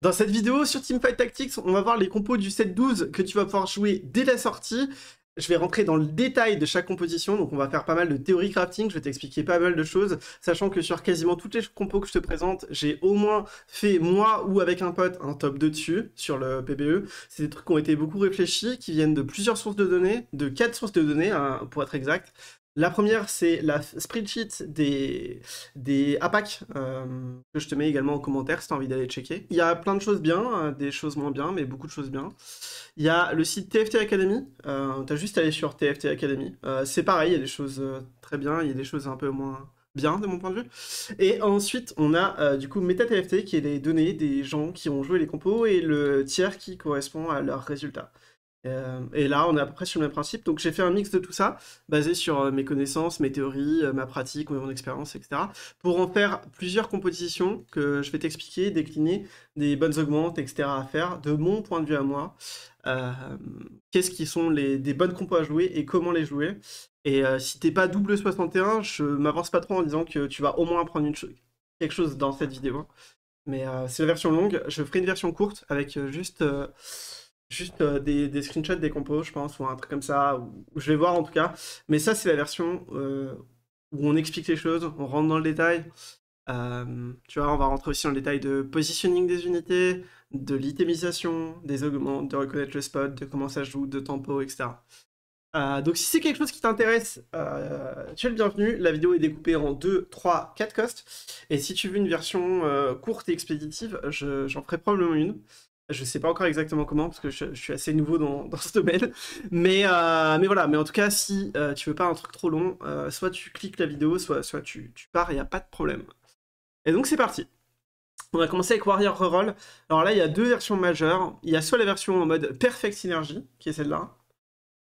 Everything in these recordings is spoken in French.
Dans cette vidéo sur Teamfight Tactics, on va voir les compos du 7-12 que tu vas pouvoir jouer dès la sortie. Je vais rentrer dans le détail de chaque composition, donc on va faire pas mal de théorie crafting, je vais t'expliquer pas mal de choses, sachant que sur quasiment toutes les compos que je te présente, j'ai au moins fait moi ou avec un pote un top 2 dessus sur le PBE. C'est des trucs qui ont été beaucoup réfléchis, qui viennent de plusieurs sources de données, de quatre sources de données hein, pour être exact. La première, c'est la spreadsheet des, APAC, euh, que je te mets également en commentaire si tu as envie d'aller checker. Il y a plein de choses bien, euh, des choses moins bien, mais beaucoup de choses bien. Il y a le site TFT Academy, euh, T'as tu as juste à aller sur TFT Academy. c'est pareil, il y a des choses très bien, il y a des choses un peu moins bien de mon point de vue. Et ensuite, on a du coup MetaTFT qui est les données des gens qui ont joué les compos et le tiers qui correspond à leurs résultats. Euh, et là, on est à peu près sur le même principe. Donc, j'ai fait un mix de tout ça, basé sur euh, mes connaissances, mes théories, euh, ma pratique, mon expérience, etc., pour en faire plusieurs compositions que je vais t'expliquer, décliner, des bonnes augmentes, etc., à faire, de mon point de vue à moi. Qu'est-ce qui sont les, des bonnes compos à jouer et comment les jouer. Et si t'es pas double 61, je m'avance pas trop en disant que tu vas au moins apprendre quelque chose dans cette vidéo. Mais c'est la version longue. Je ferai une version courte avec juste juste euh, des, screenshots des compos, je pense, ou un truc comme ça. Ou, je vais voir en tout cas. Mais ça, c'est la version euh, où on explique les choses, on rentre dans le détail. Euh, tu vois, on va rentrer aussi dans le détail de positioning des unités, de l'itémisation, des augments, de reconnaître le spot, de comment ça joue, de tempo, etc. donc si c'est quelque chose qui t'intéresse, tu es le bienvenu. La vidéo est découpée en 2, 3, 4 costs. Et si tu veux une version courte et expéditive, j'en ferai probablement une. Je sais pas encore exactement comment, parce que je, suis assez nouveau dans, dans ce domaine. Mais, euh, mais voilà, mais en tout cas, si tu euh, tu veux pas un truc trop long, euh, soit tu cliques la vidéo, soit, soit tu, tu pars, il n'y a pas de problème. Et donc c'est parti. On va commencer avec Warrior Reroll. Alors là, il y a deux versions majeures. Il y a soit la version en mode Perfect Synergy, qui est celle-là,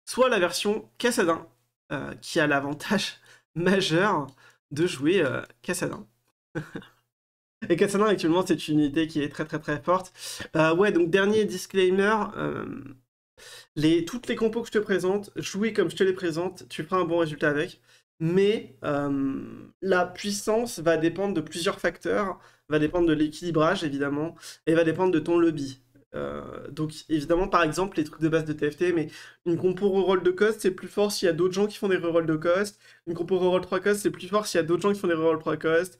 soit la version Cassadin, qui a l'avantage majeur de jouer Cassadin. Et Katana actuellement c'est une unité qui est très très très forte. Euh, ouais donc dernier disclaimer, euh, toutes les compos que je te présente, jouez comme je te les présente, tu feras un bon résultat avec. Mais euh, la puissance va dépendre de plusieurs facteurs, va dépendre de l'équilibrage évidemment, et va dépendre de ton lobby. donc évidemment par exemple les trucs de base de TFT mais une compo reroll de cost c'est plus fort s'il y a d'autres gens qui font des rerolls de cost une compo reroll 3 cost c'est plus fort s'il y a d'autres gens qui font des rerolls 3 cost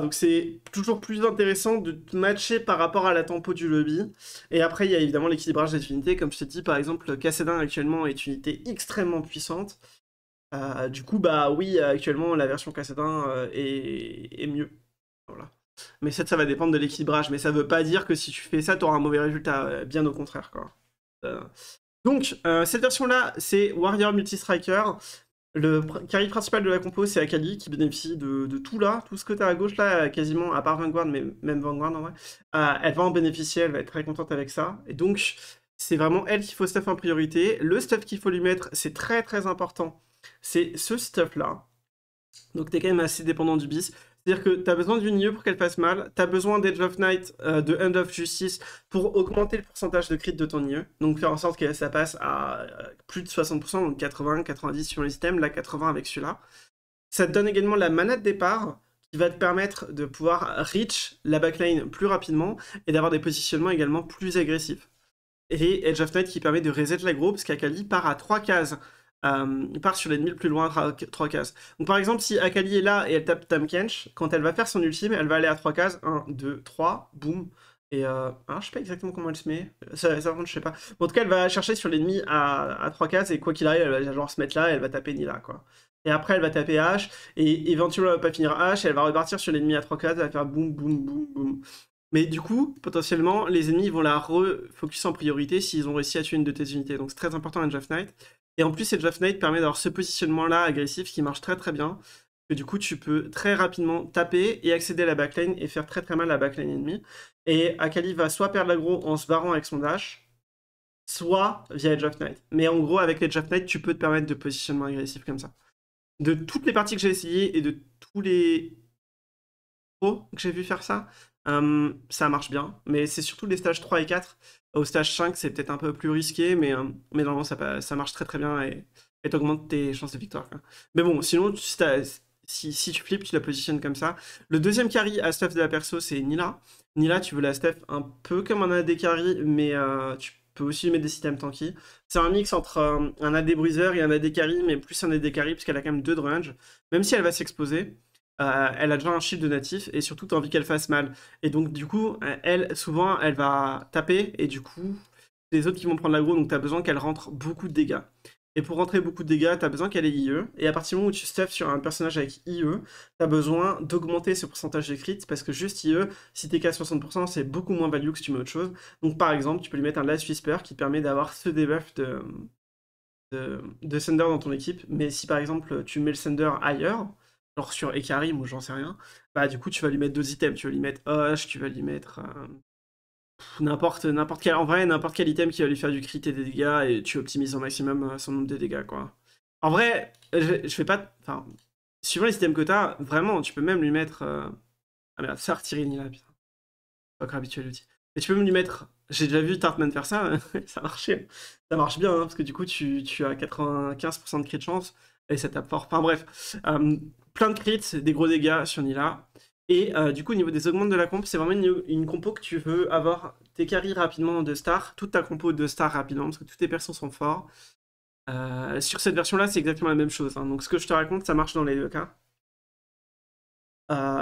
donc c'est toujours plus intéressant de te matcher par rapport à la tempo du lobby. Et après, il y a évidemment l'équilibrage des unités. Comme je te dis par exemple, Cassadin actuellement est une unité extrêmement puissante. Euh, du coup, bah oui, actuellement, la version Cassadin euh, est... mieux. Voilà. Mais ça, ça va dépendre de l'équilibrage. Mais ça veut pas dire que si tu fais ça, tu auras un mauvais résultat. Euh, bien au contraire, quoi. Donc, cette version-là, c'est Warrior multi le carry principal de la compo, c'est Akali qui bénéficie de, tout là, tout ce que tu as à gauche là, quasiment, à part Vanguard, mais même Vanguard en vrai. Euh, elle va en bénéficier, elle va être très contente avec ça. Et donc, c'est vraiment elle qu'il faut stuff en priorité. Le stuff qu'il faut lui mettre, c'est très très important. C'est ce stuff là. Donc, tu es quand même assez dépendant du bis. C'est-à-dire que tu as besoin d'une IE pour qu'elle passe mal, tu as besoin d'Edge of Night, euh, de End of Justice pour augmenter le pourcentage de crit de ton IE, donc faire en sorte que ça passe à euh, plus de 60%, donc 80, 90 sur les systèmes, là 80 avec celui-là. Ça te donne également la mana de départ qui va te permettre de pouvoir reach la backline plus rapidement et d'avoir des positionnements également plus agressifs. Et Edge of Night qui permet de reset la groupe, parce qu'Akali part à 3 cases euh, part sur l'ennemi le plus loin à 3 cases. Donc par exemple, si Akali est là et elle tape Tam Kench, quand elle va faire son ultime, elle va aller à 3 cases. 1, 2, 3, boum. Et euh, hein, je sais pas exactement comment elle se met. Ça, ça je sais pas. en tout cas, elle va chercher sur l'ennemi à, 3 cases et quoi qu'il arrive, elle va genre se mettre là et elle va taper Nila, quoi. Et après, elle va taper H, et éventuellement, elle va pas finir H, elle va repartir sur l'ennemi à 3 cases, elle va faire boum, boum, boum, Mais du coup, potentiellement, les ennemis vont la refocus en priorité s'ils ont réussi à tuer une de tes unités. Donc c'est très important, Jeff of Knight et en plus, Edge of Knight permet d'avoir ce positionnement-là agressif qui marche très très bien. Que du coup, tu peux très rapidement taper et accéder à la backline et faire très très mal à la backline ennemie. Et Akali va soit perdre l'aggro en se barrant avec son dash, soit via Edge of Mais en gros, avec Edge of Knight, tu peux te permettre de positionnement agressif comme ça. De toutes les parties que j'ai essayées et de tous les pros que j'ai vu faire ça, euh, ça marche bien. Mais c'est surtout les stages 3 et 4 au stage 5, c'est peut-être un peu plus risqué, mais, euh, mais normalement, ça, ça marche très très bien et t'augmentes tes chances de victoire. Mais bon, sinon, si, si, tu flippes, tu la positionnes comme ça. Le deuxième carry à stuff de la perso, c'est Nila. Nila, tu veux la stuff un peu comme un AD carry, mais euh, tu peux aussi lui mettre des systèmes tanky. C'est un mix entre euh, un AD bruiser et un AD carry, mais plus un AD carry, puisqu'elle a quand même deux de Même si elle va s'exposer, euh, elle a déjà un shield de natif et surtout t'as envie qu'elle fasse mal. Et donc du coup, euh, elle, souvent, elle va taper et du coup, les autres qui vont prendre l'aggro, donc as besoin qu'elle rentre beaucoup de dégâts. Et pour rentrer beaucoup de dégâts, as besoin qu'elle ait IE. Et à partir du moment où tu stuff sur un personnage avec IE, as besoin d'augmenter ce pourcentage de crit parce que juste IE, si t'es qu'à 60%, c'est beaucoup moins value que si tu mets autre chose. Donc par exemple, tu peux lui mettre un Last Whisper qui permet d'avoir ce debuff de, de, de, Sender dans ton équipe. Mais si par exemple tu mets le Sender ailleurs, genre sur Ekarim ou j'en sais rien, bah du coup tu vas lui mettre deux items, tu vas lui mettre H tu vas lui mettre euh, n'importe n'importe quel en vrai n'importe quel item qui va lui faire du crit et des dégâts et tu optimises au maximum euh, son nombre de dégâts quoi. En vrai, je, fais pas enfin suivant les items que t'as, vraiment tu peux même lui mettre euh, ah merde, ça ni là putain. Pas encore habitué l'outil. Et tu peux même lui mettre j'ai déjà vu Tartman faire ça, ça marchait. Ça marche bien hein, parce que du coup tu, tu as 95% de crit chance et ça tape fort. Enfin bref, euh, plein de crits, des gros dégâts sur Nila. Et euh, du coup, au niveau des augmentes de la comp, c'est vraiment une, compo que tu veux avoir tes carries rapidement de star, toute ta compo de star rapidement, parce que tous tes persos sont forts. Euh, sur cette version-là, c'est exactement la même chose. Hein. Donc ce que je te raconte, ça marche dans les deux cas.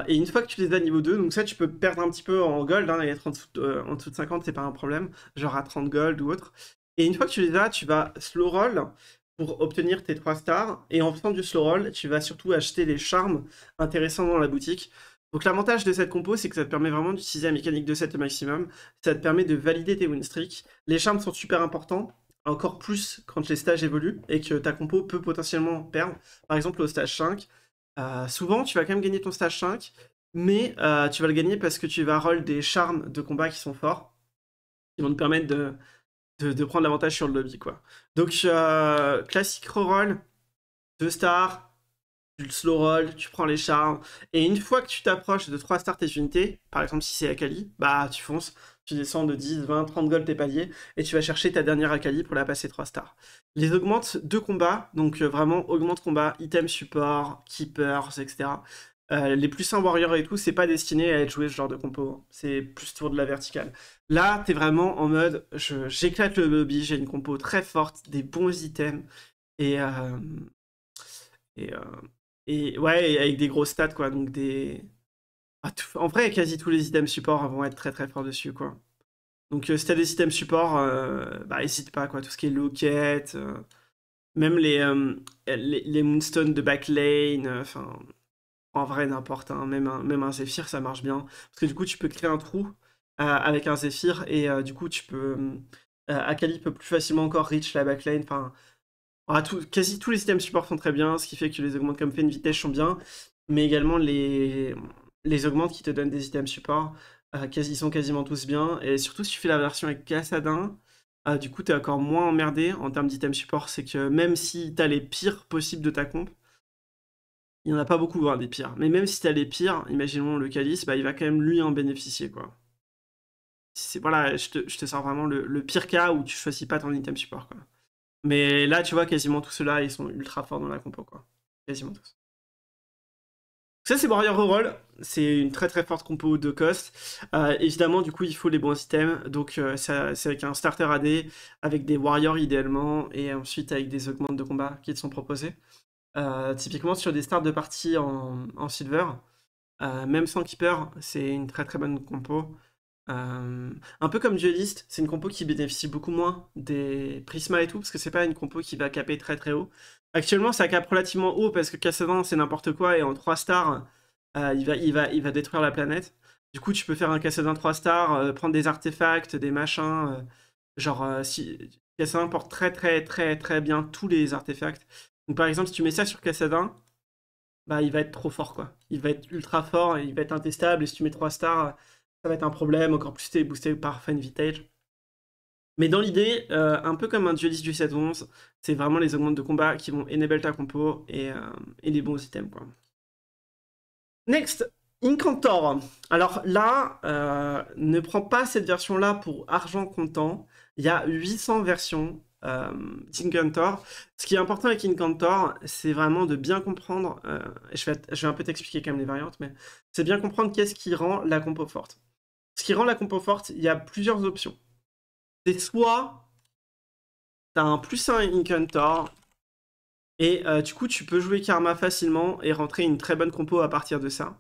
et une fois que tu les as niveau 2, donc ça tu peux perdre un petit peu en gold, et être en en dessous de 50, c'est pas un problème, genre à 30 gold ou autre. Et une fois que tu les as, tu vas slow roll pour obtenir tes 3 stars. Et en faisant du slow roll, tu vas surtout acheter des charmes intéressants dans la boutique. Donc l'avantage de cette compo, c'est que ça te permet vraiment d'utiliser la mécanique de set au maximum. Ça te permet de valider tes win streaks. Les charmes sont super importants, encore plus quand les stages évoluent et que ta compo peut potentiellement perdre. Par exemple au stage 5, euh, souvent tu vas quand même gagner ton stage 5, mais euh, tu vas le gagner parce que tu vas roll des charmes de combat qui sont forts, qui vont te permettre de de, prendre l'avantage sur le lobby, quoi. Donc, euh, classique reroll, deux stars, du slow roll, tu prends les charmes, et une fois que tu t'approches de trois stars tes unités, par exemple si c'est Akali, bah tu fonces, tu descends de 10, 20, 30 gold tes paliers, et tu vas chercher ta dernière Akali pour la passer 3 stars. Les augmentes de combat, donc euh, vraiment augmente combat, item support, keepers, etc. Euh, les plus sains warriors et tout, c'est pas destiné à être joué ce genre de compo. Hein. C'est plus tour de la verticale. Là, t'es vraiment en mode, j'éclate le lobby, j'ai une compo très forte, des bons items, et, euh, euh, ouais, avec des gros stats, quoi. Donc des... Ah, en vrai, quasi tous les items support vont être très très forts dessus, quoi. Donc si t'as des items support, bah hésite pas, quoi. Tout ce qui est loquette, même les, les, les, moonstones de backlane, enfin... En vrai, n'importe, hein. même, un, même un ça marche bien. Parce que du coup, tu peux créer un trou euh, avec un Zephyr et euh, du coup, tu peux. Euh, Akali peut plus facilement encore reach la backline. Enfin, ah, quasi tous les items support sont très bien, ce qui fait que les augmentes comme fait vitesse sont bien, mais également les, les augmentes qui te donnent des items support, quasi, ils sont quasiment tous bien. Et surtout, si tu fais la version avec Cassadin, du coup, tu es encore moins emmerdé en termes d'items support. C'est que même si tu as les pires possibles de ta comp, il n'y en a pas beaucoup hein, des pires. Mais même si tu as les pires, imaginons le calice, bah, il va quand même lui en bénéficier. quoi. Voilà, je te, sors vraiment le, pire cas où tu choisis pas ton item support. Mais là, tu vois, quasiment tous ceux-là, ils sont ultra forts dans la compo. quoi. Quasiment tous. Ça, c'est Warrior Roll. C'est une très très forte compo de cost. Euh, évidemment, du coup, il faut les bons items. Donc, euh, c'est avec un starter AD, avec des Warriors idéalement, et ensuite avec des augmentes de combat qui te sont proposés. Euh, typiquement sur des stars de partie en, silver, euh, même sans keeper, c'est une très très bonne compo. Euh, un peu comme duelist c'est une compo qui bénéficie beaucoup moins des prismas et tout, parce que c'est pas une compo qui va caper très très haut. Actuellement, ça cape relativement haut parce que Cassadin c'est n'importe quoi et en 3 stars, il, va, il, va, il va détruire la planète. Du coup, tu peux faire un Cassadin 3 stars, prendre des artefacts, des machins. genre, si, Cassadin porte très très très très bien tous les artefacts. Donc par exemple, si tu mets ça sur Cassadin, bah il va être trop fort quoi. Il va être ultra fort, il va être intestable, et si tu mets 3 stars, ça va être un problème, encore plus si es boosté par Fan Vintage. Mais dans l'idée, euh, un peu comme un jeudi du 7-11, c'est vraiment les augmentes de combat qui vont enable ta compo et, les euh, bons items Next, Incantor. Alors là, euh, ne prends pas cette version là pour argent comptant. Il y a 800 versions euh, Ce qui est important avec Incantor, c'est vraiment de bien comprendre, euh, je, vais, un peu t'expliquer quand même les variantes, mais c'est bien comprendre qu'est-ce qui rend la compo forte. Ce qui rend la compo forte, il y a plusieurs options. C'est soit tu as un plus 1 Incantor, et euh, du coup tu peux jouer Karma facilement et rentrer une très bonne compo à partir de ça.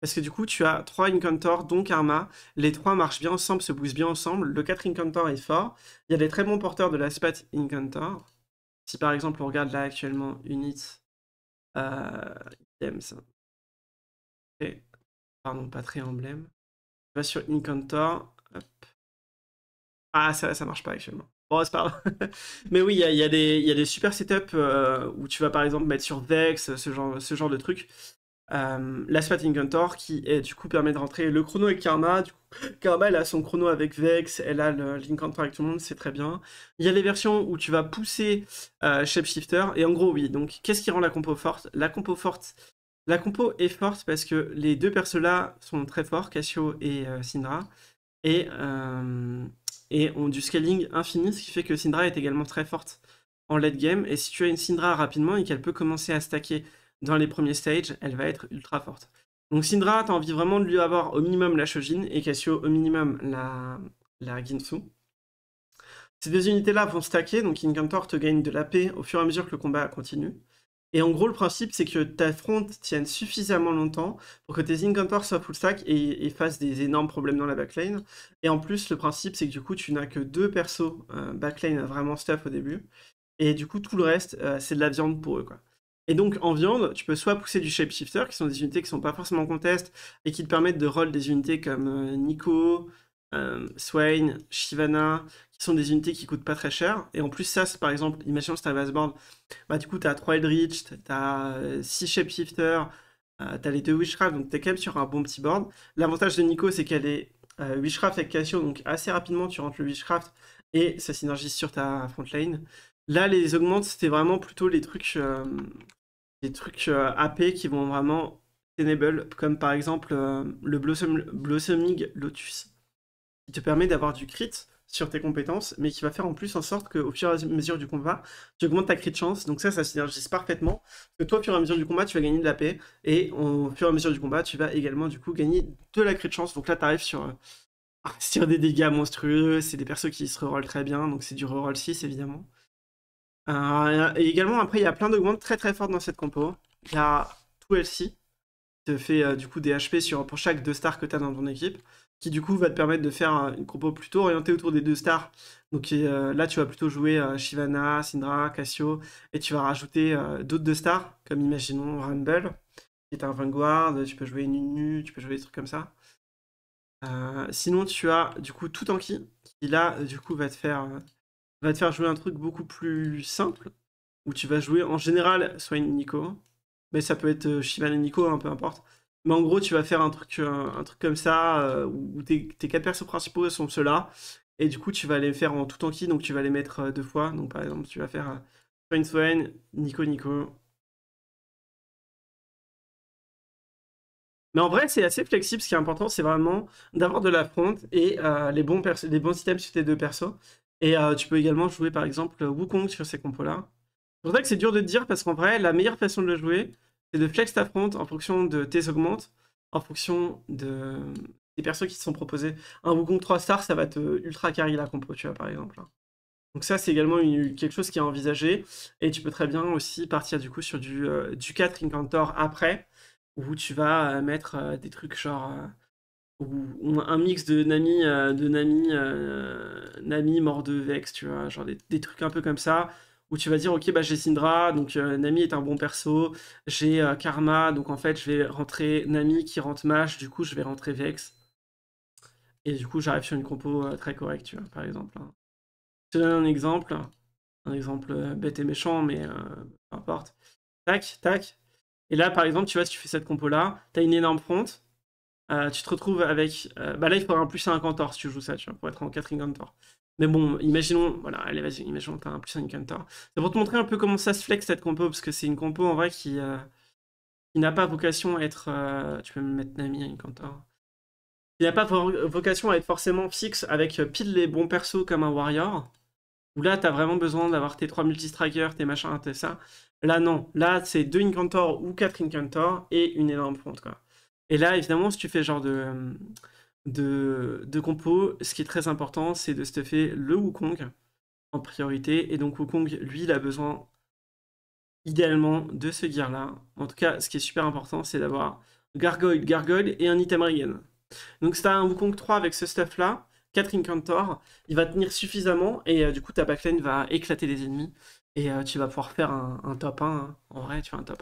Parce que du coup, tu as 3 Incantor, dont Karma. Les 3 marchent bien ensemble, se boostent bien ensemble. Le 4 Incantor est fort. Il y a des très bons porteurs de la spat Incantor. Si par exemple, on regarde là actuellement Unit, euh, pardon, pas très emblème. Tu vas sur Incantor. Ah, ça, ça marche pas actuellement. Bon, c'est Mais oui, il y, a, des super setups euh, où tu vas par exemple mettre sur Vex, ce genre, ce genre de truc. Euh, la qui du coup permet de rentrer le chrono et Karma. Karma elle a son chrono avec Vex, elle a le link avec tout le monde, c'est très bien. Il y a les versions où tu vas pousser euh, shape shifter et en gros oui. Donc qu'est-ce qui rend la compo forte La compo forte, la compo est forte parce que les deux persos là sont très forts, Cassio et euh, Syndra, et, euh, et ont du scaling infini, ce qui fait que Syndra est également très forte en late game. Et si tu as une Syndra rapidement et qu'elle peut commencer à stacker dans les premiers stages, elle va être ultra forte. Donc Syndra, t'as envie vraiment de lui avoir au minimum la Shojin et Cassio au minimum la, la Ginsu. Ces deux unités-là vont stacker, donc Incantor te gagne de la paix au fur et à mesure que le combat continue. Et en gros, le principe, c'est que ta front tienne suffisamment longtemps pour que tes Incantors soient full stack et, fassent des énormes problèmes dans la backlane. Et en plus, le principe, c'est que du coup, tu n'as que deux persos euh, backline backlane vraiment stuff au début. Et du coup, tout le reste, euh, c'est de la viande pour eux. Quoi. Et donc en viande, tu peux soit pousser du shapeshifter, qui sont des unités qui ne sont pas forcément en contest, et qui te permettent de roll des unités comme euh, Nico, euh, Swain, Shivana, qui sont des unités qui coûtent pas très cher. Et en plus ça, c'est par exemple, imagine si base board, bah du coup tu as 3 Eldritch, as 6 euh, shapeshifter, as les 2 Witchcraft, donc es quand même sur un bon petit board. L'avantage de Nico, c'est qu'elle est, Witchcraft avec Cassio, donc assez rapidement tu rentres le Witchcraft, et ça synergise sur ta front lane. Là, les augmentes, c'était vraiment plutôt les trucs des trucs euh, AP qui vont vraiment tenable comme par exemple euh, le Blossom, Blossoming Lotus, qui te permet d'avoir du crit sur tes compétences, mais qui va faire en plus en sorte qu'au fur et à mesure du combat, tu augmentes ta crit chance. Donc ça, ça synergise parfaitement. Que toi, au fur et à mesure du combat, tu vas gagner de la paix. Et au fur et à mesure du combat, tu vas également, du coup, gagner de la crit chance. Donc là, tu arrives sur, euh, sur des dégâts monstrueux. C'est des persos qui se rerollent très bien. Donc c'est du reroll 6, évidemment. Euh, et également, après, il y a plein d'augmentes très très fortes dans cette compo. Il y a tout LC, qui te fait euh, du coup des HP pour chaque deux stars que tu as dans ton équipe, qui du coup va te permettre de faire euh, une compo plutôt orientée autour des deux stars. Donc là, tu vas plutôt jouer Shivana, Syndra, Cassio, et tu vas rajouter d'autres deux stars, comme imaginons Rumble, qui est un Vanguard, tu peux jouer Nunu, tu peux jouer des trucs comme ça. sinon, tu as du coup tout Anki, qui là, du coup, va te faire va te faire jouer un truc beaucoup plus simple, où tu vas jouer en général Swain, Nico, mais ça peut être euh, Shivan et Nico, un hein, peu importe. Mais en gros, tu vas faire un truc, un, truc comme ça, euh, où tes, 4 quatre persos principaux sont ceux-là, et du coup, tu vas les faire en tout tanky, donc tu vas les mettre euh, deux fois. Donc par exemple, tu vas faire Swain Swain, Nico Nico. Mais en vrai, c'est assez flexible. Ce qui est important, c'est vraiment d'avoir de la fronte et les, bons les bons items sur tes deux persos. Et euh, tu peux également jouer par exemple Wukong sur ces compos-là. C'est pour ça que c'est dur de te dire parce qu'en vrai, la meilleure façon de le jouer, c'est de flex ta front en fonction de tes augmentes, en fonction de... des persos qui se sont proposés. Un Wukong 3 stars, ça va te ultra carry la compo, tu vois, par exemple. Donc ça, c'est également quelque chose qui est envisagé. Et tu peux très bien aussi partir du coup sur du, euh, du 4 Incantor après, où tu vas euh, mettre des trucs genre ou un mix de Nami, euh, de Nami, euh, Nami mort de Vex, tu vois, genre des, trucs un peu comme ça, où tu vas dire, ok, bah j'ai Syndra, donc euh, Nami est un bon perso, j'ai Karma, donc en fait je vais rentrer Nami qui rentre Mash, du coup je vais rentrer Vex, et du coup j'arrive sur une compo très correcte, tu vois, par exemple. Hein. Je te donne un exemple, un exemple bête et méchant, mais peu importe. Tac, tac. Et là, par exemple, tu vois, si tu fais cette compo-là, t'as une énorme fronte, euh, tu te retrouves avec. Euh, bah là, il faudra un plus un Cantor si tu joues ça, tu vois, pour être en 4 Incantor. Mais bon, imaginons. Voilà, allez, vas-y, imaginons que t'as un plus un Incantor. C'est pour te montrer un peu comment ça se flex cette compo, parce que c'est une compo en vrai qui, euh, qui n'a pas vocation à être. tu peux me mettre Nami à Incantor. Qui n'a pas vocation à être forcément fixe avec pile les bons persos comme un Warrior. Où là, t'as vraiment besoin d'avoir tes 3 multistrikers, tes machins, tes ça. Là, non. Là, c'est 2 Incantor ou 4 Incantor et une énorme fonte, quoi. Et là, évidemment, si tu fais genre de, de, compo, ce qui est très important, c'est de stuffer le Wukong en priorité. Et donc, Wukong, lui, il a besoin idéalement de ce gear-là. En tout cas, ce qui est super important, c'est d'avoir Gargoyle, Gargoyle et un item Regen. Donc, si t'as un Wukong 3 avec ce stuff-là, 4 Incantor, il va tenir suffisamment et euh, du coup ta backlane va éclater les ennemis et euh, tu vas pouvoir faire un, top 1 hein. en vrai tu fais un top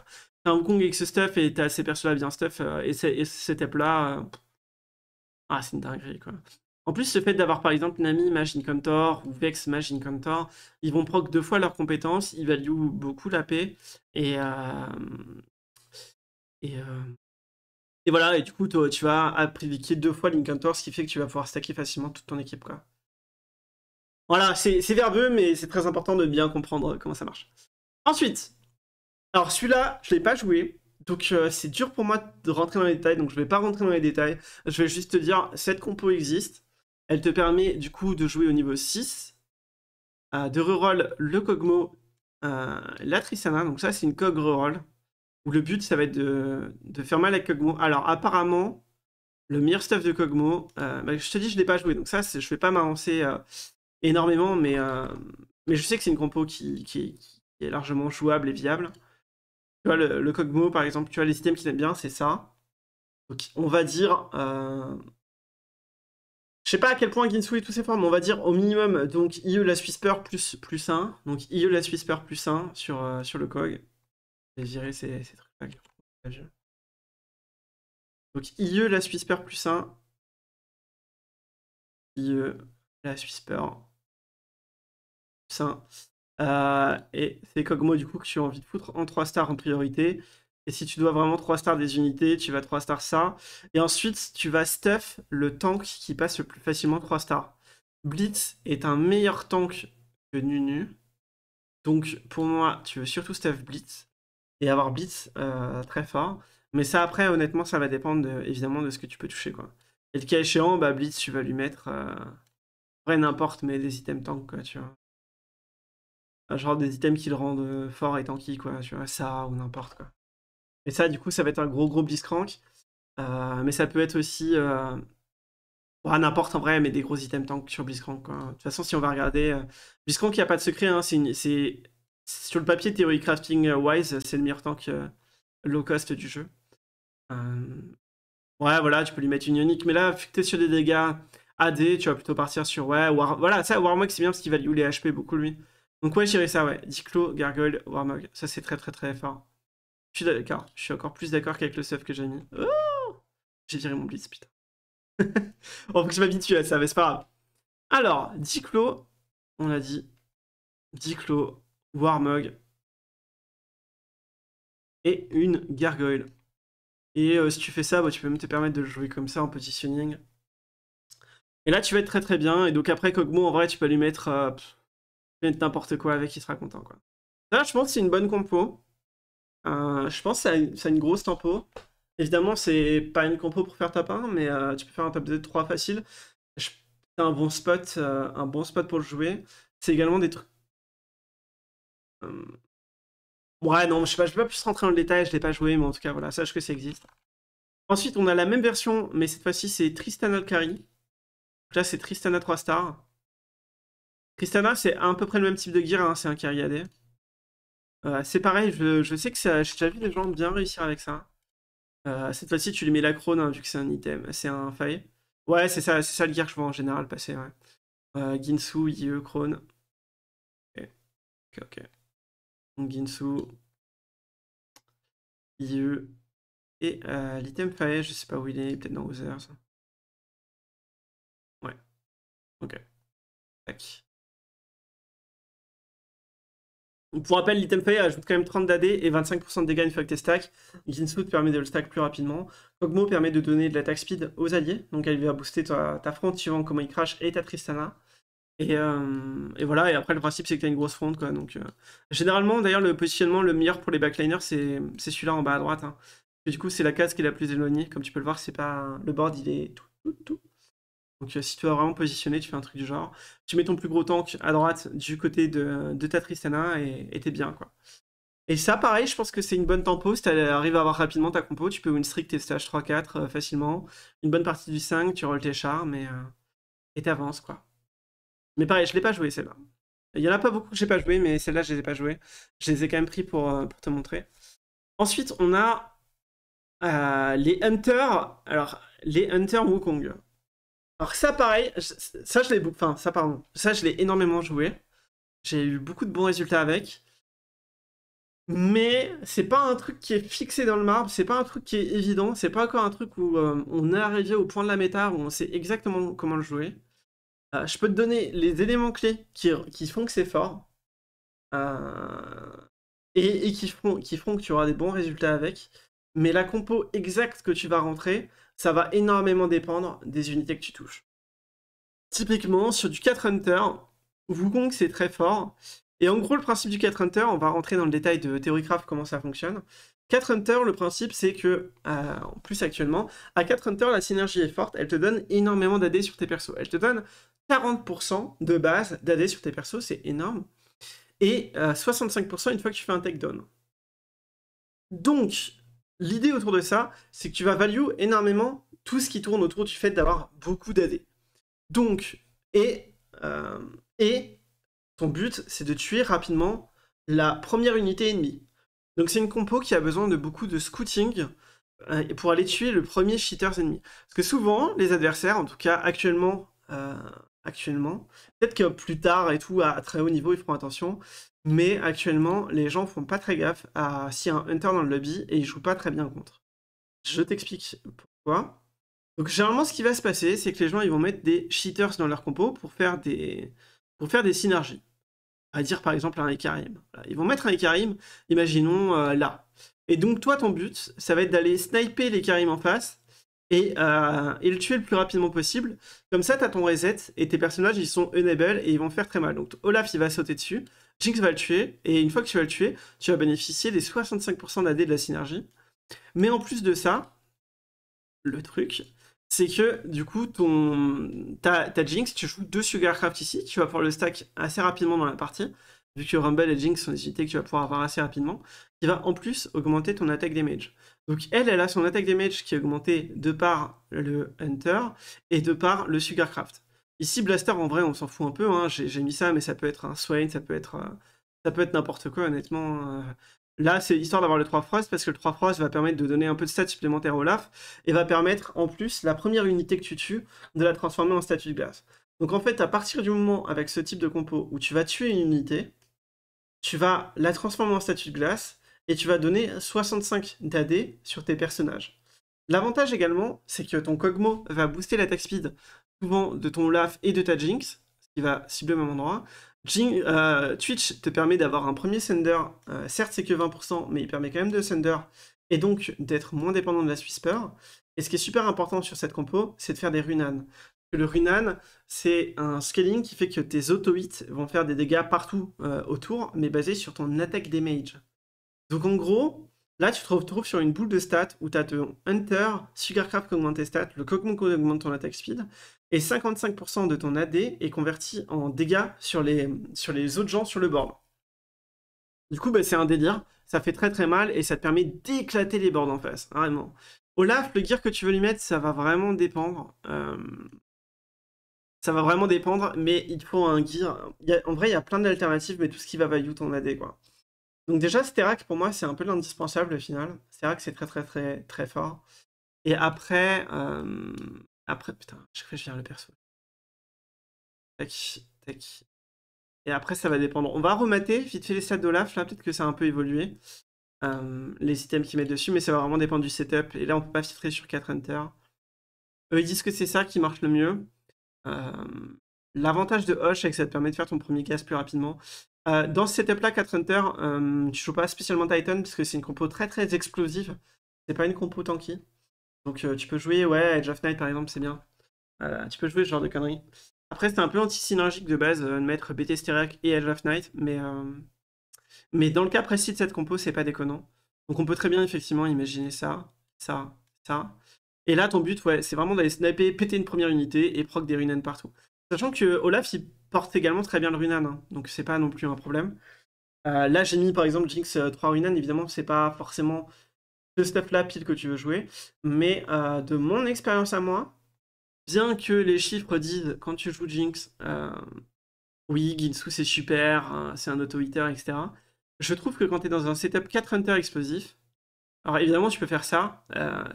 Hong Kong avec ce stuff et t'as ces persos-là bien stuff. Euh, et, cette app-là. Euh, ah, c'est une dinguerie, quoi. En plus, ce fait d'avoir par exemple Nami Machine Contor ou Vex Machine Contor, ils vont proc deux fois leurs compétences, ils value beaucoup la paix. Et, euh, et, voilà, et du coup, tu vas appliquer deux fois l'incantor, ce qui fait que tu vas pouvoir stacker facilement toute ton équipe. Quoi. Voilà, c'est verbeux, mais c'est très important de bien comprendre comment ça marche. Ensuite, alors celui-là, je ne l'ai pas joué. Donc euh, c'est dur pour moi de rentrer dans les détails, donc je ne vais pas rentrer dans les détails. Je vais juste te dire, cette compo existe. Elle te permet du coup de jouer au niveau 6, euh, de reroll le Kogmo, euh, la Trisana. Donc ça c'est une Kog reroll, où le but ça va être de, faire mal à Kogmo. Alors apparemment, le meilleur stuff de Kogmo, bah, je te dis je ne l'ai pas joué, donc ça je ne vais pas m'avancer énormément, mais, mais je sais que c'est une compo qui, est largement jouable et viable. Tu vois, le, cogmo par exemple, tu vois, les items qui aiment bien, c'est ça. Donc, on va dire. Euh, je sais pas à quel point Ginsu et tous ses formes, on va dire au minimum, donc IE la Swissper plus, plus 1. Donc IE la Swissper plus 1 sur, euh, sur le COG. je vais ces, ces trucs-là. Donc IE la Swissper plus 1. IE la Swissper plus 1. Euh, et c'est Kogmo du coup que tu as envie de foutre en 3 stars en priorité. Et si tu dois vraiment 3 stars des unités, tu vas 3 stars ça. Et ensuite, tu vas stuff le tank qui passe le plus facilement 3 stars. Blitz est un meilleur tank que Nunu. Donc pour moi, tu veux surtout stuff Blitz. Et avoir Blitz euh, très fort. Mais ça après, honnêtement, ça va dépendre évidemment de ce que tu peux toucher. quoi. Et le cas échéant, bah, Blitz, tu vas lui mettre... Euh... n'importe, mais des items tank, quoi, tu vois genre des items qui le rendent euh, fort et tanky, quoi, tu vois, ça ou n'importe quoi. Et ça, du coup, ça va être un gros gros blitzcrank, euh, mais ça peut être aussi. Euh, bah, n'importe en vrai, mais des gros items tank sur blitzcrank, quoi. De toute façon, si on va regarder. Euh, il n'y a pas de secret, hein, c'est. Sur le papier, théorie crafting euh, wise, c'est le meilleur tank low cost du jeu. Ouais, voilà, tu peux lui mettre une ionique, mais là, vu que t'es sur des dégâts AD, tu vas plutôt partir sur. Ouais, voilà, ça, Warmog, c'est bien parce qu'il va lui les HP beaucoup, lui. Donc ouais, j'irais ça, ouais. Diclo, Gargoyle, Warmog. Ça, c'est très très très fort. Je suis d'accord. Je suis encore plus d'accord qu'avec le stuff que j'ai mis. Oh j'ai viré mon blitz, putain. bon, oh, faut que je m'habitue à ça, mais c'est pas grave. Alors, Diclo, on a dit. Diclo, Warmog. Et une gargoyle. Et euh, si tu fais ça, bah, tu peux même te permettre de jouer comme ça en positioning. Et là, tu vas être très très bien. Et donc après, Kogmo, en vrai, tu peux lui mettre... Euh, n'importe quoi avec, il sera content. Quoi. Là, je pense que c'est une bonne compo. Euh, je pense que c'est une grosse tempo. Évidemment, c'est pas une compo pour faire top 1, mais euh, tu peux faire un top 2, 3 facile. C'est un bon spot, euh, un bon spot pour le jouer. C'est également des trucs. Ouais, non, je sais pas, je vais pas plus rentrer dans le détail, je l'ai pas joué, mais en tout cas, voilà, sache que ça existe. Ensuite, on a la même version, mais cette fois-ci, c'est Tristana Alcari. Là, c'est Tristana 3 stars. Cristana, c'est à peu près le même type de gear, hein, c'est un Kyriade. Euh, c'est pareil, je, sais que j'ai vu des gens bien réussir avec ça. Euh, cette fois-ci, tu lui mets la crone, hein, vu que c'est un item, c'est un fail. Ouais, c'est ça, ça le gear que je vois en général passer, euh, Ginsu, IE, crone. Ok, ok, Ginsu, IE, et l'item fail, je sais pas où il est, peut-être dans Others. Ouais, ok. Tac. Pour rappel, l'item ajoute quand même 30 d'AD et 25% de dégâts une fois que t'es stack. Ginsuit permet de le stack plus rapidement. Kogmo permet de donner de l'attaque speed aux alliés. Donc elle va booster ta, front fronte suivant comment il crash et ta Tristana. Euh, et, voilà, et après le principe c'est que t'as une grosse front. Donc, euh, Généralement d'ailleurs le positionnement le meilleur pour les backliners c'est celui-là en bas à droite. Hein. du coup c'est la case qui est la plus éloignée. Comme tu peux le voir, c'est pas. Le board il est tout, tout, tout, donc euh, si tu vas vraiment positionner, tu fais un truc du genre. Tu mets ton plus gros tank à droite du côté de, de ta Tristana et t'es bien quoi. Et ça pareil, je pense que c'est une bonne tempo, si tu arrives à avoir rapidement ta compo, tu peux win streak tes stages 3-4 euh, facilement. Une bonne partie du 5, tu rolls tes chars euh, et t'avances quoi. Mais pareil, je l'ai pas joué celle-là. Il y en a pas beaucoup que j'ai pas joué, mais celle-là je les ai pas jouées. Je les ai quand même pris pour, pour te montrer. Ensuite, on a les Hunters. Alors, les Hunters Wukong. Alors ça pareil, ça je l'ai enfin ça pardon, ça je l'ai énormément joué. J'ai eu beaucoup de bons résultats avec. Mais c'est pas un truc qui est fixé dans le marbre, c'est pas un truc qui est évident, c'est pas encore un truc où euh, on est arrivé au point de la méta où on sait exactement comment le jouer. Euh, je peux te donner les éléments clés qui, font que c'est fort euh, et, qui, qui feront que tu auras des bons résultats avec. Mais la compo exacte que tu vas rentrer, ça va énormément dépendre des unités que tu touches. Typiquement, sur du 4 Hunter, Wukong c'est très fort. Et en gros, le principe du 4 Hunter, on va rentrer dans le détail de Theorycraft, comment ça fonctionne. 4 Hunter, le principe c'est que, euh, en plus actuellement, à 4 Hunter, la synergie est forte, elle te donne énormément d'AD sur tes persos. Elle te donne 40% de base d'AD sur tes persos, c'est énorme. Et 65% euh, une fois que tu fais un takedown. Donc, l'idée autour de ça, c'est que tu vas value énormément tout ce qui tourne autour du fait d'avoir beaucoup d'AD. Donc, et, euh, et ton but, c'est de tuer rapidement la première unité ennemie. Donc c'est une compo qui a besoin de beaucoup de scouting euh, pour aller tuer le premier cheater ennemi. Parce que souvent, les adversaires, en tout cas actuellement, euh, actuellement. Peut-être que plus tard et tout, à, très haut niveau, ils feront attention. Mais actuellement, les gens font pas très gaffe à s'il y a un hunter dans le lobby et ils jouent pas très bien contre. Je t'explique pourquoi. Donc généralement, ce qui va se passer, c'est que les gens ils vont mettre des cheaters dans leur compo pour faire des, pour faire des synergies. À dire par exemple un Ekarim. Ils vont mettre un Ekarim, imaginons euh, là. Et donc toi, ton but, ça va être d'aller sniper les en face euh, et, le tuer le plus rapidement possible. Comme ça, t'as ton reset et tes personnages ils sont unable et ils vont faire très mal. Donc Olaf il va sauter dessus, Jinx va le tuer et une fois que tu vas le tuer, tu vas bénéficier des 65% d'AD de la synergie. Mais en plus de ça, le truc, c'est que du coup, ton Jinx, tu joues deux Sugarcraft ici, tu vas pouvoir le stack assez rapidement dans la partie, vu que Rumble et Jinx sont des unités que tu vas pouvoir avoir assez rapidement, qui va en plus augmenter ton attaque damage. Donc elle, elle a son attaque damage qui est augmenté de par le Hunter et de par le Sugarcraft. Ici, Blaster, en vrai, on s'en fout un peu. Hein. J'ai mis ça, mais ça peut être un Swain, ça peut être, euh, ça peut être n'importe quoi, honnêtement. Euh. Là, c'est histoire d'avoir le 3 Frost, parce que le 3 Frost va permettre de donner un peu de stats supplémentaires au laf, et va permettre, en plus, la première unité que tu tues, de la transformer en statue de glace. Donc en fait, à partir du moment, avec ce type de compo, où tu vas tuer une unité, tu vas la transformer en statue de glace, et tu vas donner 65 d'AD sur tes personnages. L'avantage également, c'est que ton Kog'Maw va booster l'attaque speed souvent de ton laf et de ta Jinx, ce qui va cibler au même endroit. Euh, Twitch te permet d'avoir un premier sender, euh, certes c'est que 20%, mais il permet quand même de sender, et donc d'être moins dépendant de la Swisper. Et ce qui est super important sur cette compo, c'est de faire des Runan. Le runan, c'est un scaling qui fait que tes auto-hits vont faire des dégâts partout euh, autour, mais basé sur ton attaque damage. Donc en gros, là tu te retrouves sur une boule de stats où tu as ton Hunter, Sugarcraft qui augmente tes stats, le Kokmon qui augmente ton attaque speed, et 55% de ton AD est converti en dégâts sur les, autres gens sur le board. Du coup, bah, c'est un délire, ça fait très très mal et ça te permet d'éclater les boards en face, vraiment. Olaf, le gear que tu veux lui mettre, ça va vraiment dépendre. Euh, ça va vraiment dépendre, mais il faut un gear. En vrai, il y a plein d'alternatives, mais tout ce qui va value ton AD, quoi. Donc déjà, Sterak, pour moi, c'est un peu l'indispensable au final. Sterak, c'est très très très très fort. Et après, euh, après, putain, je réfléchis bien le perso. Tac, tac. Et après, ça va dépendre. On va remater vite fait les stats d'Olaf, là, peut-être que ça a un peu évolué. Euh, les items qu'ils mettent dessus, mais ça va vraiment dépendre du setup. Et là, on peut pas filtrer sur 4 enter. Eux, ils disent que c'est ça qui marche le mieux. Euh, l'avantage de Hosh, c'est que ça te permet de faire ton premier casse plus rapidement. Euh, dans ce setup-là, 4 Hunter, tu euh, tu joues pas spécialement Titan parce que c'est une compo très très explosive. C'est pas une compo tanky. Donc euh, tu peux jouer, ouais, Edge of Night par exemple, c'est bien. tu peux jouer ce genre de conneries. Après, c'était un peu anti-synergique de base de mettre BT Steriac et Edge of Night, mais, mais dans le cas précis de cette compo, c'est pas déconnant. Donc on peut très bien effectivement imaginer ça, ça, ça. Et là, ton but, ouais, c'est vraiment d'aller sniper, péter une première unité et proc des runes partout. Sachant que Olaf, il porte également très bien le Runan, hein, donc c'est pas non plus un problème. Euh, là, j'ai mis par exemple Jinx 3 euh, Runan, évidemment, c'est pas forcément ce stuff-là pile que tu veux jouer, mais euh, de mon expérience à moi, bien que les chiffres disent quand tu joues Jinx, oui, Ginsu c'est super, hein, c'est un auto-hitter, etc. Je trouve que quand tu es dans un setup 4 hunter explosif, alors évidemment tu peux faire ça,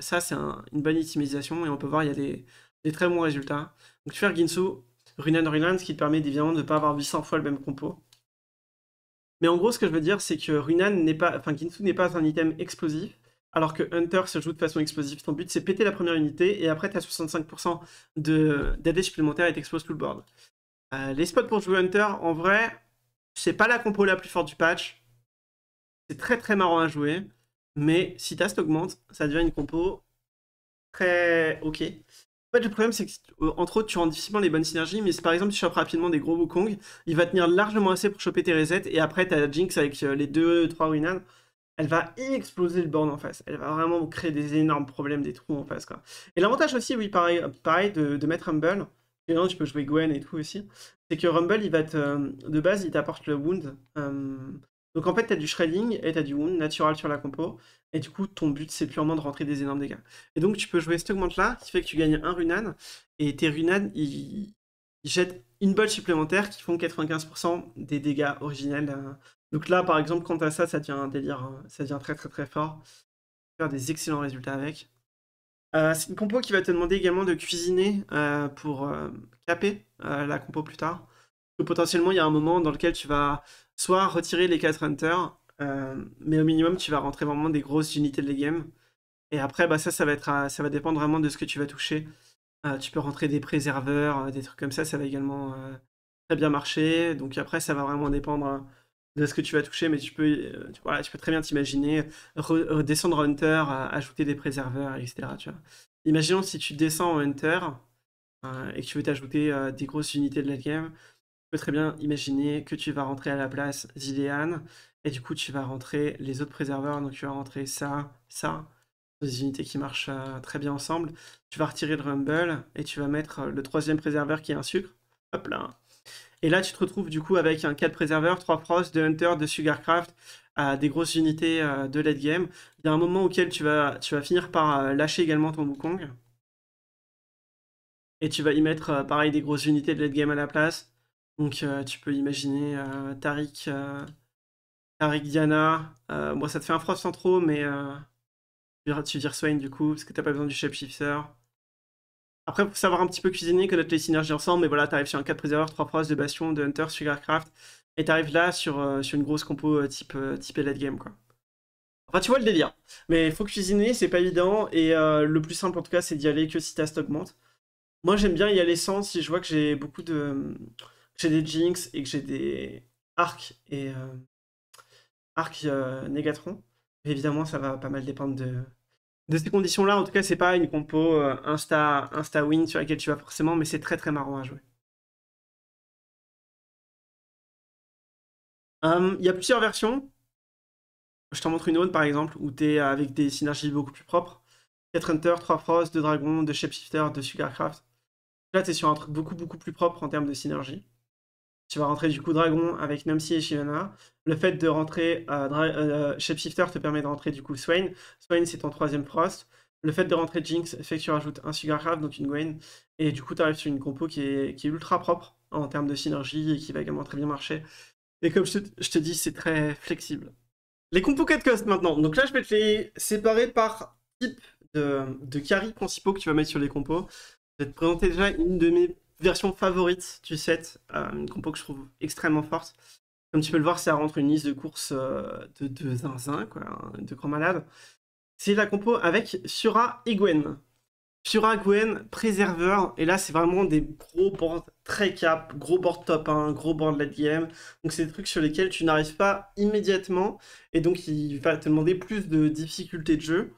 ça c'est une bonne optimisation et on peut voir il y a des, des très bons résultats. Donc tu fais Ginsu, Runan runan ce qui te permet évidemment de ne pas avoir 800 fois le même compo. Mais en gros, ce que je veux dire, c'est que Runan n'est pas, enfin Kinsu n'est pas un item explosif, alors que Hunter se joue de façon explosive. Ton but, c'est péter la première unité, et après, tu as 65% d'AD supplémentaire et t'exploses tout le board. Euh, les spots pour jouer Hunter, en vrai, c'est pas la compo la plus forte du patch. C'est très très marrant à jouer, mais si ta augmente, ça devient une compo très ok fait, le problème, c'est que, euh, entre autres, tu rends difficilement les bonnes synergies, mais si par exemple tu chopes rapidement des gros Wukong, il va tenir largement assez pour choper tes resets, et après, t'as Jinx avec euh, les 2-3 winan elle va exploser le board en face. Elle va vraiment créer des énormes problèmes, des trous en face, quoi. Et l'avantage aussi, oui, pareil, pareil de, mettre Rumble, et non, tu peux jouer Gwen et tout aussi, c'est que Rumble, il va te, euh, de base, il t'apporte le Wound. Donc en fait, tu as du shredding et tu as du wound natural sur la compo. Et du coup, ton but, c'est purement de rentrer des énormes dégâts. Et donc, tu peux jouer cette augmente-là, qui fait que tu gagnes un runan. Et tes Runan ils, jettent une balle supplémentaire qui font 95% des dégâts originels. Donc là, par exemple, quant à ça, ça devient un délire. Hein. Ça devient très, très, très fort. Tu Faire des excellents résultats avec. Euh, c'est une compo qui va te demander également de cuisiner euh, pour euh, caper la compo plus tard. que potentiellement, il y a un moment dans lequel tu vas soit retirer les 4 hunters, euh, mais au minimum, tu vas rentrer vraiment des grosses unités de la game. Et après, bah, ça, ça va, être ça va dépendre vraiment de ce que tu vas toucher. Euh, tu peux rentrer des préserveurs, euh, des trucs comme ça, ça va également très bien marcher. Donc après, ça va vraiment dépendre de ce que tu vas toucher, mais tu peux, peux très bien t'imaginer descendre Hunter, ajouter des préserveurs, etc. Tu Imaginons si tu descends en Hunter et que tu veux t'ajouter des grosses unités de la game, très bien imaginer que tu vas rentrer à la place Zilean, et du coup tu vas rentrer les autres préserveurs, donc tu vas rentrer ça, ça, des unités qui marchent euh, très bien ensemble. Tu vas retirer le Rumble, et tu vas mettre euh, le troisième préserveur qui est un sucre. Hop là Et là tu te retrouves du coup avec un 4 préserveur 3 Frost, 2 Hunter, de Sugarcraft, à euh, des grosses unités de late game. Il y a un moment auquel tu vas, tu vas finir par lâcher également ton Wukong. Et tu vas y mettre pareil des grosses unités de late game à la place. Donc euh, tu peux imaginer euh, Tariq, euh, Tariq Diana. bon, ça te fait un froid sans trop, mais tu dire Swain du coup, parce que t'as pas besoin du Shifter. Après, faut savoir un petit peu cuisiner, connaître les synergies ensemble, mais voilà, t'arrives sur un 4 préserveur, 3 de 2 Bastion, 2 Hunter, sugarcraft, et t'arrives là sur, sur une grosse compo type, type game, quoi. Enfin, tu vois le délire. Mais il faut cuisiner, c'est pas évident, et le plus simple en tout cas, c'est d'y aller que si ta stock monte. Moi, j'aime bien y aller sans si je vois que j'ai beaucoup de que j'ai des Jinx et que j'ai des Arcs et euh, arcs euh, Négatron. Évidemment, ça va pas mal dépendre de, de ces conditions-là. En tout cas, c'est pas une compo euh, Insta, Insta Win sur laquelle tu vas forcément, mais c'est très très marrant à jouer. Hum, il y a plusieurs versions. Je t'en montre une autre par exemple, où tu es avec des synergies beaucoup plus propres. 4 Hunter, 3 Frost, 2 Dragons, 2 Shapeshifter, 2 Sugarcraft. Là, tu es sur un truc beaucoup beaucoup plus propre en termes de synergie tu vas rentrer du coup Dragon avec Nomsi et Shivana. Le fait de rentrer euh, Shifter te permet de rentrer du coup Swain. Swain, c'est ton troisième Frost. Le fait de rentrer Jinx fait que tu rajoutes un Sugarcraft, donc une Gwen. Et du coup, tu arrives sur une compo qui est, ultra propre en termes de synergie et qui va également très bien marcher. Et comme je te, dis, c'est très flexible. Les compos 4 cost maintenant. Donc là, je vais te les séparer par type de, de carry principaux que tu vas mettre sur les compos. Je vais te présenter déjà une de mes version favorite du set, euh, une compo que je trouve extrêmement forte. Comme tu peux le voir, ça rentre une liste de courses euh, de, zinzin, quoi, hein, de grand malade. C'est la compo avec Sura et Gwen. Sura, Gwen, Préserveur, et là c'est vraiment des gros boards très cap, gros board top 1, gros de late game. Donc c'est des trucs sur lesquels tu n'arrives pas immédiatement, et donc il va te demander plus de difficultés de jeu.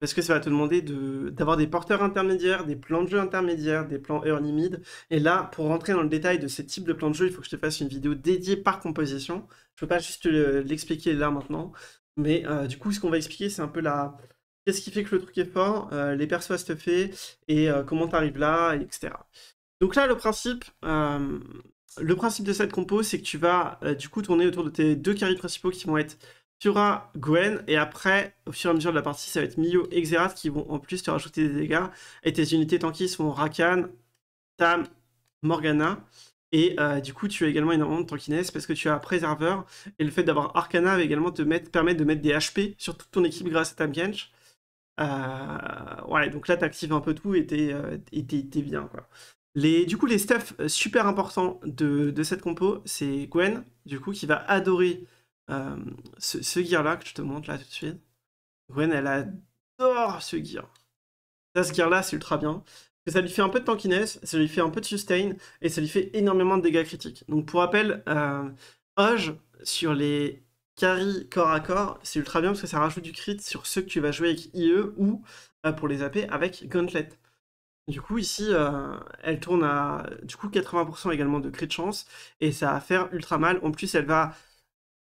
Parce que ça va te demander d'avoir des porteurs intermédiaires, des plans de jeu intermédiaires, des plans early mid. Et là, pour rentrer dans le détail de ces types de plans de jeu, il faut que je te fasse une vidéo dédiée par composition. Je ne peux pas juste l'expliquer là maintenant. Mais euh, du coup, ce qu'on va expliquer, c'est un peu la... Qu'est-ce qui fait que le truc est fort, euh, les persos à se fait, et euh, comment comment arrives là, etc. Donc là, le principe, le principe de cette compo, c'est que tu vas du coup tourner autour de tes deux carrés principaux qui vont être tu auras Gwen, et après, au fur et à mesure de la partie, ça va être Mio et Xerath qui vont en plus te rajouter des dégâts. Et tes unités tankies sont Rakan, Tam, Morgana. Et euh, du coup, tu as également énormément de tankiness parce que tu as Préserveur. Et le fait d'avoir Arcana va également te permettre de mettre des HP sur toute ton équipe grâce à Tam euh, ouais, donc là, tu actives un peu tout et t'es euh, bien. Les, du coup, les stuffs super importants de, de cette compo, c'est Gwen, du coup, qui va adorer euh, ce, gear-là que je te montre là tout de suite, Gwen, elle adore ce gear. Ça, ce gear-là, c'est ultra bien. Parce que ça lui fait un peu de tankiness, ça lui fait un peu de sustain, et ça lui fait énormément de dégâts critiques. Donc pour rappel, euh, Oge, sur les carry corps à corps, c'est ultra bien parce que ça rajoute du crit sur ceux que tu vas jouer avec IE ou euh, pour les AP avec Gauntlet. Du coup, ici, euh, elle tourne à du coup 80% également de crit chance et ça va faire ultra mal. En plus, elle va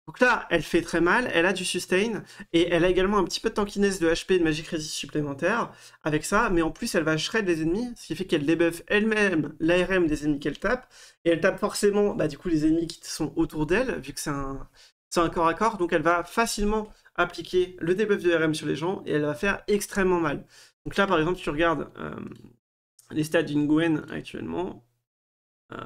donc là, elle fait très mal, elle a du sustain, et elle a également un petit peu de tankiness de HP et de Magic Resist supplémentaire avec ça, mais en plus elle va shred les ennemis, ce qui fait qu'elle débuffe elle-même l'ARM des ennemis qu'elle tape, et elle tape forcément bah, du coup les ennemis qui sont autour d'elle, vu que c'est un, corps à corps, donc elle va facilement appliquer le debuff de RM sur les gens, et elle va faire extrêmement mal. Donc là par exemple, tu regardes euh, les stats d'une Gwen actuellement, euh,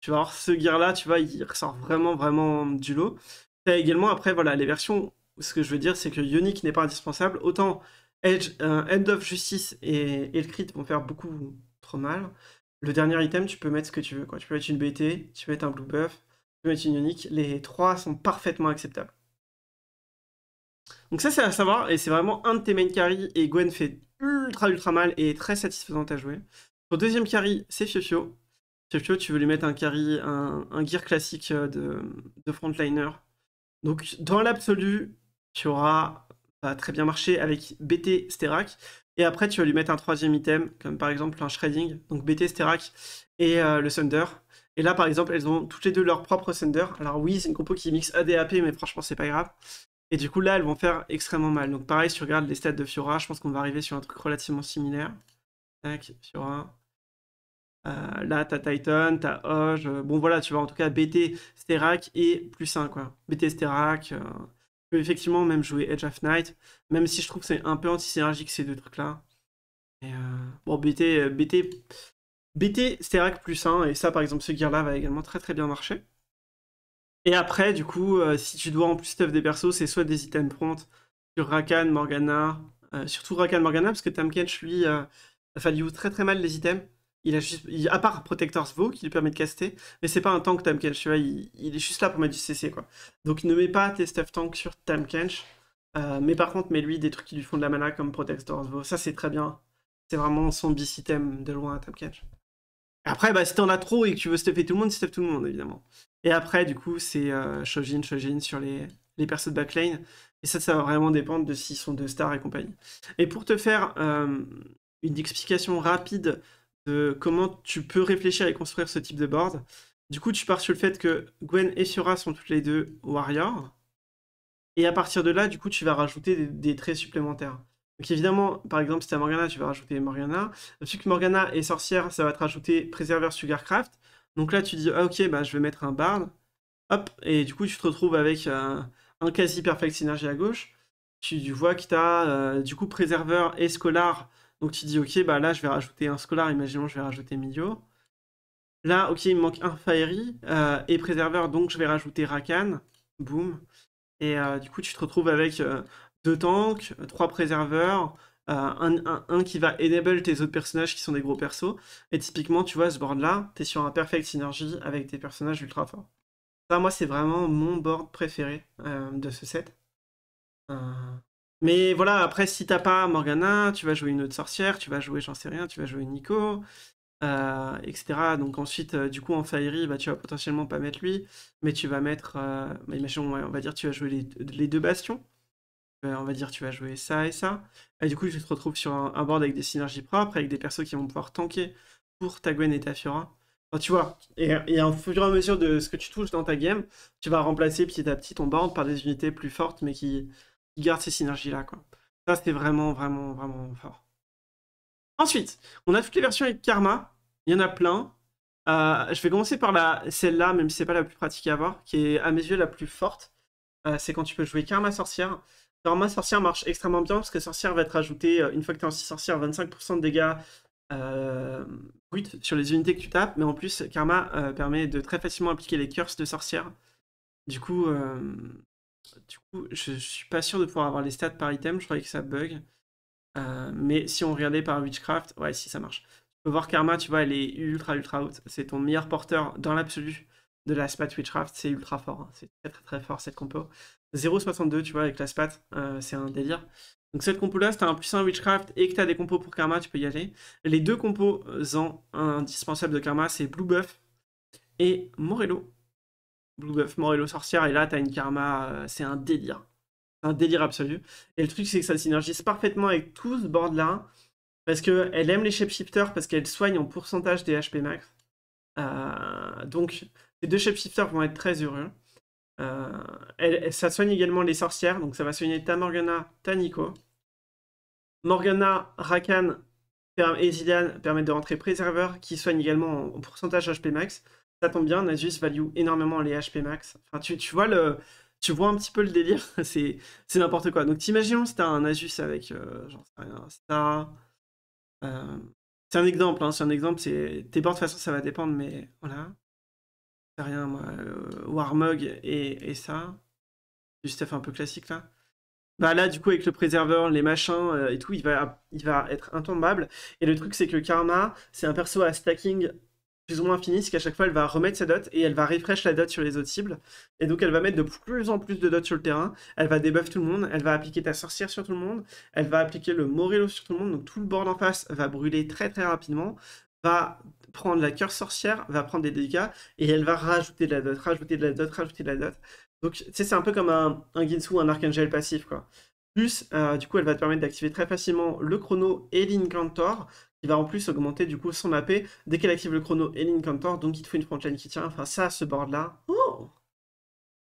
tu vas voir ce gear-là, tu vois, il ressort vraiment, vraiment du lot. T'as également, après, voilà, les versions. Ce que je veux dire, c'est que Yonic n'est pas indispensable. Autant Edge, euh, End of Justice et, et, le crit vont faire beaucoup trop mal. Le dernier item, tu peux mettre ce que tu veux. Tu peux mettre une BT, tu peux mettre un blue buff, tu peux mettre une Yonic. Les trois sont parfaitement acceptables. Donc ça, c'est à savoir. Et c'est vraiment un de tes main carry. Et Gwen fait ultra ultra mal et est très satisfaisante à jouer. Ton deuxième carry, c'est Fiofio tu veux lui mettre un, carry, un, gear classique euh, de, frontliner. Donc, dans l'absolu, tu auras très bien marché avec BT Sterak. Et après, tu vas lui mettre un troisième item, comme par exemple un Shredding, donc BT Sterak et euh, le Thunder. Et là, par exemple, elles ont toutes les deux leur propre Thunder. Alors, oui, c'est une compo qui mixe ADAP, mais franchement, c'est pas grave. Et du coup, là, elles vont faire extrêmement mal. Donc, pareil, si tu regardes les stats de Fiora, je pense qu'on va arriver sur un truc relativement similaire. Tac, Fiora. Euh, là, t'as Titan, t'as Hoge. Euh, bon, voilà, tu vois, en tout cas, BT, Sterak et plus 1, quoi. BT, Sterak. Euh, tu peux effectivement même jouer Edge of Night, même si je trouve que c'est un peu antisynergique ces deux trucs-là. bon, BT, BT, BT, Sterak plus 1, et ça, par exemple, ce gear-là va également très très bien marcher. Et après, du coup, si tu dois en plus stuff des persos, c'est soit des items prompt sur Rakan, Morgana, surtout Rakan, Morgana, parce que Tamkench, lui, a fallu très très mal les items il a juste, à part Protector's Vow qui lui permet de caster, mais c'est pas un tank Tamkench, tu vois, il, est juste là pour mettre du CC quoi. Donc ne mets pas tes stuff tank sur Tamkench, Kench, mais par contre mets-lui des trucs qui lui font de la mana comme Protector's Vow, ça c'est très bien. C'est vraiment son b de loin Kench. Après, bah, si t'en as trop et que tu veux stuffer tout le monde, stuff tout le monde évidemment. Et après, du coup, c'est euh, Shojin, Shojin sur les, les persos de backlane, Et ça, ça va vraiment dépendre de s'ils sont deux stars et compagnie. Et pour te faire euh, une explication rapide comment tu peux réfléchir et construire ce type de board. Du coup, tu pars sur le fait que Gwen et Sura sont toutes les deux warriors. Et à partir de là, du coup, tu vas rajouter des, traits supplémentaires. Donc évidemment, par exemple, si as Morgana, tu vas rajouter Morgana. Vu que Morgana est sorcière, ça va te rajouter Préserveur Sugarcraft. Donc là, tu dis, ah, ok, bah, je vais mettre un Bard. Hop, et du coup, tu te retrouves avec un quasi perfect synergie à gauche. Tu vois que tu as euh, du coup Préserveur et Scolar donc tu dis, ok, bah là, je vais rajouter un Scolar, imaginons, je vais rajouter Mio. Là, ok, il me manque un Fairy euh, et Préserveur, donc je vais rajouter Rakan. Boum. Et euh, du coup, tu te retrouves avec euh, deux tanks, trois préserveurs, un, qui va enable tes autres personnages qui sont des gros persos. Et typiquement, tu vois, ce board-là, t'es sur un perfect synergie avec tes personnages ultra forts. Ça, moi, c'est vraiment mon board préféré de ce set. Mais voilà, après, si t'as pas Morgana, tu vas jouer une autre sorcière, tu vas jouer, j'en sais rien, tu vas jouer Nico, euh, etc. Donc ensuite, euh, du coup, en Fairy, bah, tu vas potentiellement pas mettre lui, mais tu vas mettre, euh, bah, imaginons, on va dire, tu vas jouer les, deux bastions. on va dire, tu vas jouer ça et ça. Et du coup, tu te retrouves sur un, board avec des synergies propres, avec des persos qui vont pouvoir tanker pour ta Gwen et ta Fiora. tu vois, et, et en fur et à mesure de ce que tu touches dans ta game, tu vas remplacer petit à petit ton board par des unités plus fortes, mais qui, garde ces synergies-là. Quoi. Ça, c'est vraiment, vraiment, vraiment fort. Ensuite, on a toutes les versions avec Karma. Il y en a plein. Euh, je vais commencer par la, celle-là, même si c'est pas la plus pratique à avoir, qui est à mes yeux la plus forte. Euh, c'est quand tu peux jouer Karma Sorcière. Karma Sorcière marche extrêmement bien parce que Sorcière va être ajoutée, euh, une fois que tu as en 6 sorcières, 25% de dégâts euh, sur les unités que tu tapes. Mais en plus, Karma permet de très facilement appliquer les curses de Sorcière Du coup, du coup, je, suis pas sûr de pouvoir avoir les stats par item, je croyais que ça bug. Euh, mais si on regardait par Witchcraft, ouais, si ça marche. Tu peux voir Karma, tu vois, elle est ultra ultra haute. C'est ton meilleur porteur dans l'absolu de la spat Witchcraft, c'est ultra fort. Hein. C'est très très très fort cette compo. 0,62, tu vois, avec la spat, euh, c'est un délire. Donc cette compo là, si t'as un plus Witchcraft et que t'as des compos pour Karma, tu peux y aller. Les deux compos euh, en indispensables de Karma, c'est Blue Buff et Morello. Blue Buff et sorcière, et là, t'as une karma, euh, c'est un délire. Un délire absolu. Et le truc, c'est que ça synergise parfaitement avec tout ce board-là, parce qu'elle aime les shapeshifters, parce qu'elle soigne en pourcentage des HP max. Euh, donc, les deux shapeshifters vont être très heureux. Euh, ça soigne également les sorcières, donc ça va soigner ta Morgana, ta Nico. Morgana, Rakan et Zidane permettent de rentrer Préserveur, qui soigne également en pourcentage HP max ça tombe bien, Nasus value énormément les HP max. Enfin, tu, vois le, tu vois un petit peu le délire, c'est, c'est n'importe quoi. Donc t'imagines si t'as un Asus avec, euh, Genre, j'en rien, Star. Euh, c'est un exemple, hein, c'est un exemple, c'est, tes bords de toute façon ça va dépendre, mais voilà. C'est rien, moi, euh, et, et ça. Du stuff un peu classique là. Bah là, du coup, avec le préserveur, les machins et tout, il va, il va être intombable. Et le truc, c'est que Karma, c'est un perso à stacking plus ou moins finie, c'est qu'à chaque fois, elle va remettre sa dot et elle va refresh la dot sur les autres cibles. Et donc, elle va mettre de plus en plus de dots sur le terrain. Elle va debuff tout le monde. Elle va appliquer ta sorcière sur tout le monde. Elle va appliquer le Morello sur tout le monde. Donc, tout le board en face va brûler très très rapidement. Va prendre la cœur sorcière, va prendre des dégâts et elle va rajouter de la dot, rajouter de la dot, rajouter de la dot. Donc, tu sais, c'est un peu comme un, un Ginsu ou un Archangel passif, quoi. Plus, euh, du coup, elle va te permettre d'activer très facilement le chrono et l'incantor, qui va en plus augmenter du coup son AP dès qu'elle active le chrono et l'incantor, donc il te faut une frontline qui tient. Enfin, ça, ce board-là, oh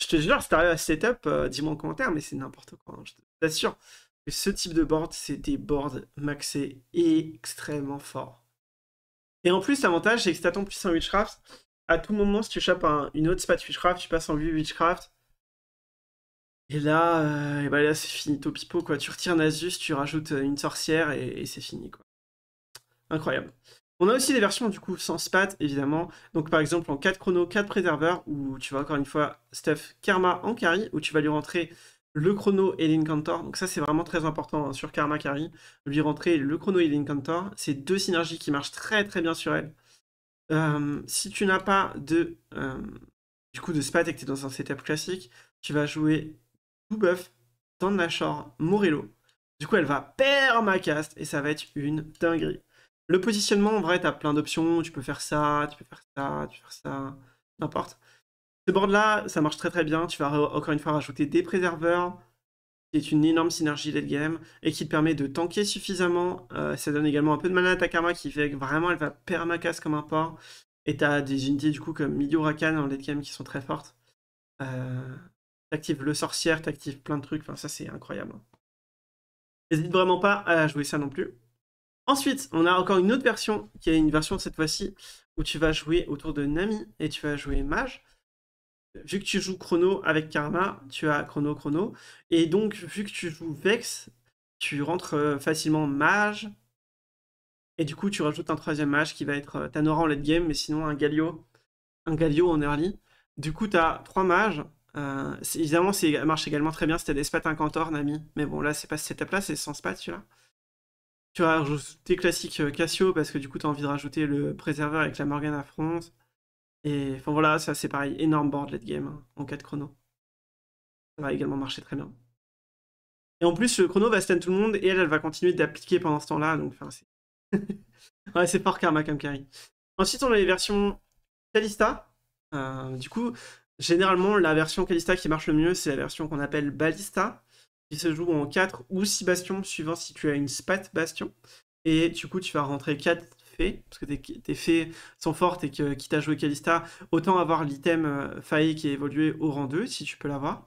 Je te jure, si t'arrives à setup, euh, dis-moi en commentaire, mais c'est n'importe quoi, hein, je t'assure. que Ce type de board, c'est des boards maxés extrêmement forts. Et en plus, l'avantage, c'est que si t'attends plus un Witchcraft, à tout moment, si tu chopes une autre spat Witchcraft, tu passes en vue Witchcraft, et là, euh, et bah là c'est fini, Topipo, quoi. Tu retires Nasus, tu rajoutes euh, une sorcière et, c'est fini, quoi. Incroyable. On a aussi des versions, du coup, sans spat, évidemment. Donc, par exemple, en 4 chrono, 4 préserveurs, où tu vas encore une fois stuff Karma en carry, où tu vas lui rentrer le chrono et l'incantor. Donc ça, c'est vraiment très important hein, sur Karma Carry. Lui rentrer le chrono et l'incantor. C'est deux synergies qui marchent très très bien sur elle. Euh, si tu n'as pas de, du coup, de spat et que tu es dans un setup classique, tu vas jouer de la Morello. Du coup, elle va caste et ça va être une dinguerie. Le positionnement, en vrai, t'as plein d'options. Tu peux faire ça, tu peux faire ça, tu peux faire ça, n'importe. Ce board-là, ça marche très très bien. Tu vas encore une fois rajouter des préserveurs, qui est une énorme synergie late game et qui te permet de tanker suffisamment. Euh, ça donne également un peu de mana à ta qui fait que vraiment elle va caste comme un port Et as des unités du coup comme milieu racan en late game qui sont très fortes. Euh, T'actives le sorcière, t'actives plein de trucs. Enfin, ça, c'est incroyable. Hein. N'hésite vraiment pas à jouer ça non plus. Ensuite, on a encore une autre version, qui est une version cette fois-ci, où tu vas jouer autour de Nami et tu vas jouer Mage. Vu que tu joues Chrono avec Karma, tu as Chrono Chrono. Et donc, vu que tu joues Vex, tu rentres euh, facilement Mage. Et du coup, tu rajoutes un troisième Mage qui va être euh, Tanora en late game, mais sinon un Galio. Un Galio en early. Du coup, tu as trois mages euh, évidemment, ça marche également très bien si t'as des spats incantor, Nami. Mais bon, là, c'est pas cette à là c'est sans spats celui-là. Tu vas rajouter classique euh, Cassio parce que du coup, t'as envie de rajouter le préserveur avec la Morgana France. Et enfin voilà, ça c'est pareil, énorme board late game hein, en cas de chrono. Ça va également marcher très bien. Et en plus, le chrono va stun tout le monde et elle, va continuer d'appliquer pendant ce temps-là. Donc, enfin, c'est. ouais, c'est fort karma comme carry. Ensuite, on a les versions Talista. Euh, du coup, Généralement, la version Calista qui marche le mieux, c'est la version qu'on appelle Balista, qui se joue en 4 ou 6 bastions, suivant si tu as une spat bastion. Et du coup, tu vas rentrer 4 fées, parce que tes, faits fées sont fortes et que quitte à jouer Calista, autant avoir l'item euh, faille qui est évolué au rang 2, si tu peux l'avoir.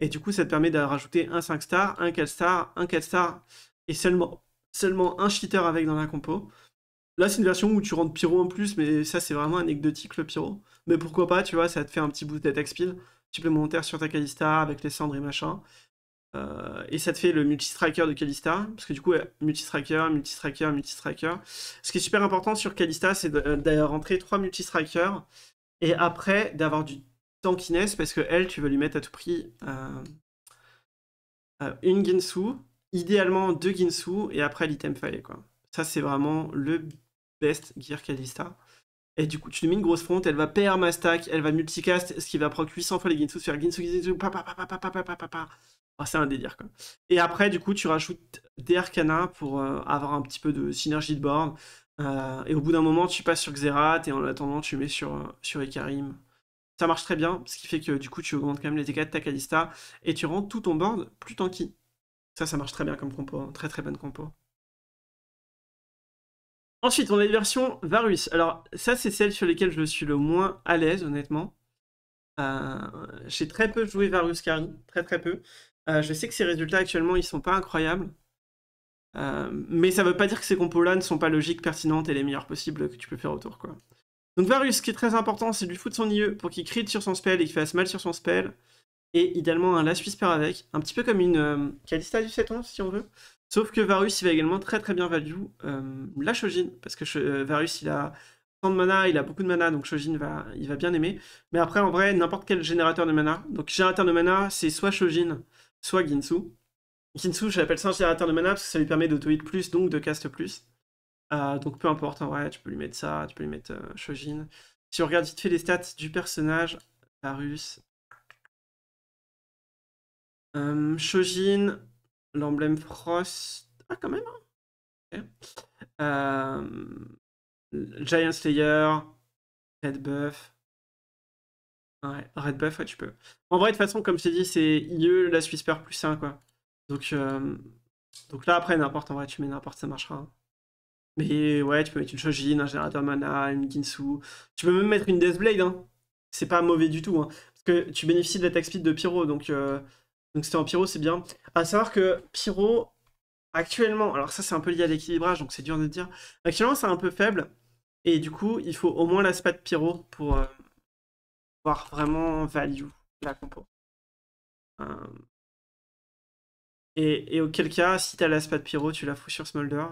Et du coup, ça te permet de rajouter un 5 star, un 4 star, un 4 star, et seulement, seulement un cheater avec dans la compo. Là, c'est une version où tu rentres Pyro en plus, mais ça, c'est vraiment anecdotique le Pyro. Mais pourquoi pas, tu vois, ça te fait un petit bout d'attaque speed supplémentaire sur ta Kalista avec les cendres et machin. Euh, et ça te fait le multi de Kalista, parce que du coup, multi Multistriker, multi Ce qui est super important sur Kalista, c'est euh, d'ailleurs rentrer 3 multi et après d'avoir du tankiness, parce que elle, tu vas lui mettre à tout prix euh, une Ginsu, idéalement deux Ginsu, et après l'item file. quoi. Ça, c'est vraiment le best gear Kalista. Et du coup, tu lui mets une grosse fronte, elle va PR ma elle va multicast, ce qui va proc 800 fois les Ginsu, faire Ginsu, Ginsu, pa, pa, oh, c'est un délire quoi. Et après, du coup, tu rajoutes des Arcana pour euh, avoir un petit peu de synergie de board. Euh, et au bout d'un moment, tu passes sur Xerath et en attendant, tu mets sur, euh, sur Ça marche très bien, ce qui fait que du coup, tu augmentes quand même les dégâts de ta Kalista et tu rends tout ton board plus tanky. Ça, ça marche très bien comme compo, hein. très très bonne compo. Ensuite, on a une version Varus. Alors, ça, c'est celle sur laquelle je suis le moins à l'aise, honnêtement. Euh, j'ai très peu joué Varus Carry, très très peu. Euh, je sais que ses résultats actuellement, ils sont pas incroyables. Euh, mais ça veut pas dire que ces compos-là ne sont pas logiques, pertinentes et les meilleures possibles que tu peux faire autour. Quoi. Donc Varus, ce qui est très important, c'est du foot son IE pour qu'il crit sur son spell et qu'il fasse mal sur son spell. Et idéalement un Last Whisper avec, un petit peu comme une Kalista du 7 si on veut. Sauf que Varus, il va également très très bien value euh, la Shojin, parce que euh, Varus, il a tant de mana, il a beaucoup de mana, donc Shojin, va, il va bien aimer. Mais après, en vrai, n'importe quel générateur de mana. Donc, générateur de mana, c'est soit Shojin, soit Ginsu. Ginsu, j'appelle ça un générateur de mana parce que ça lui permet d'auto-hit plus, donc de cast plus. Euh, donc, peu importe, en vrai, tu peux lui mettre ça, tu peux lui mettre Shojin. Si on regarde vite fait les stats du personnage, Varus. Shojin, l'emblème Frost. Ah, quand même. Hein euh, Giant Slayer, Red Buff. Ouais, Red Buff, ouais, tu peux. En vrai, de toute façon, comme c'est dit, c'est IE, la Suisse perd plus 1, quoi. Donc, euh, Donc là, après, n'importe, en vrai, tu mets n'importe, ça marchera. Hein. Mais ouais, tu peux mettre une Shojin, un générateur mana, une Ginsu. Tu peux même mettre une Deathblade, hein. C'est pas mauvais du tout, hein. Parce que tu bénéficies de l'attaque speed de Pyro, donc euh, donc c'était en pyro, c'est bien. À savoir que pyro, actuellement, alors ça c'est un peu lié à l'équilibrage, donc c'est dur de dire. Actuellement, c'est un peu faible. Et du coup, il faut au moins l'aspect de pyro pour avoir euh, voir vraiment value la compo. Euh, et, auquel cas, si t'as l'aspect de pyro, tu la fous sur Smolder.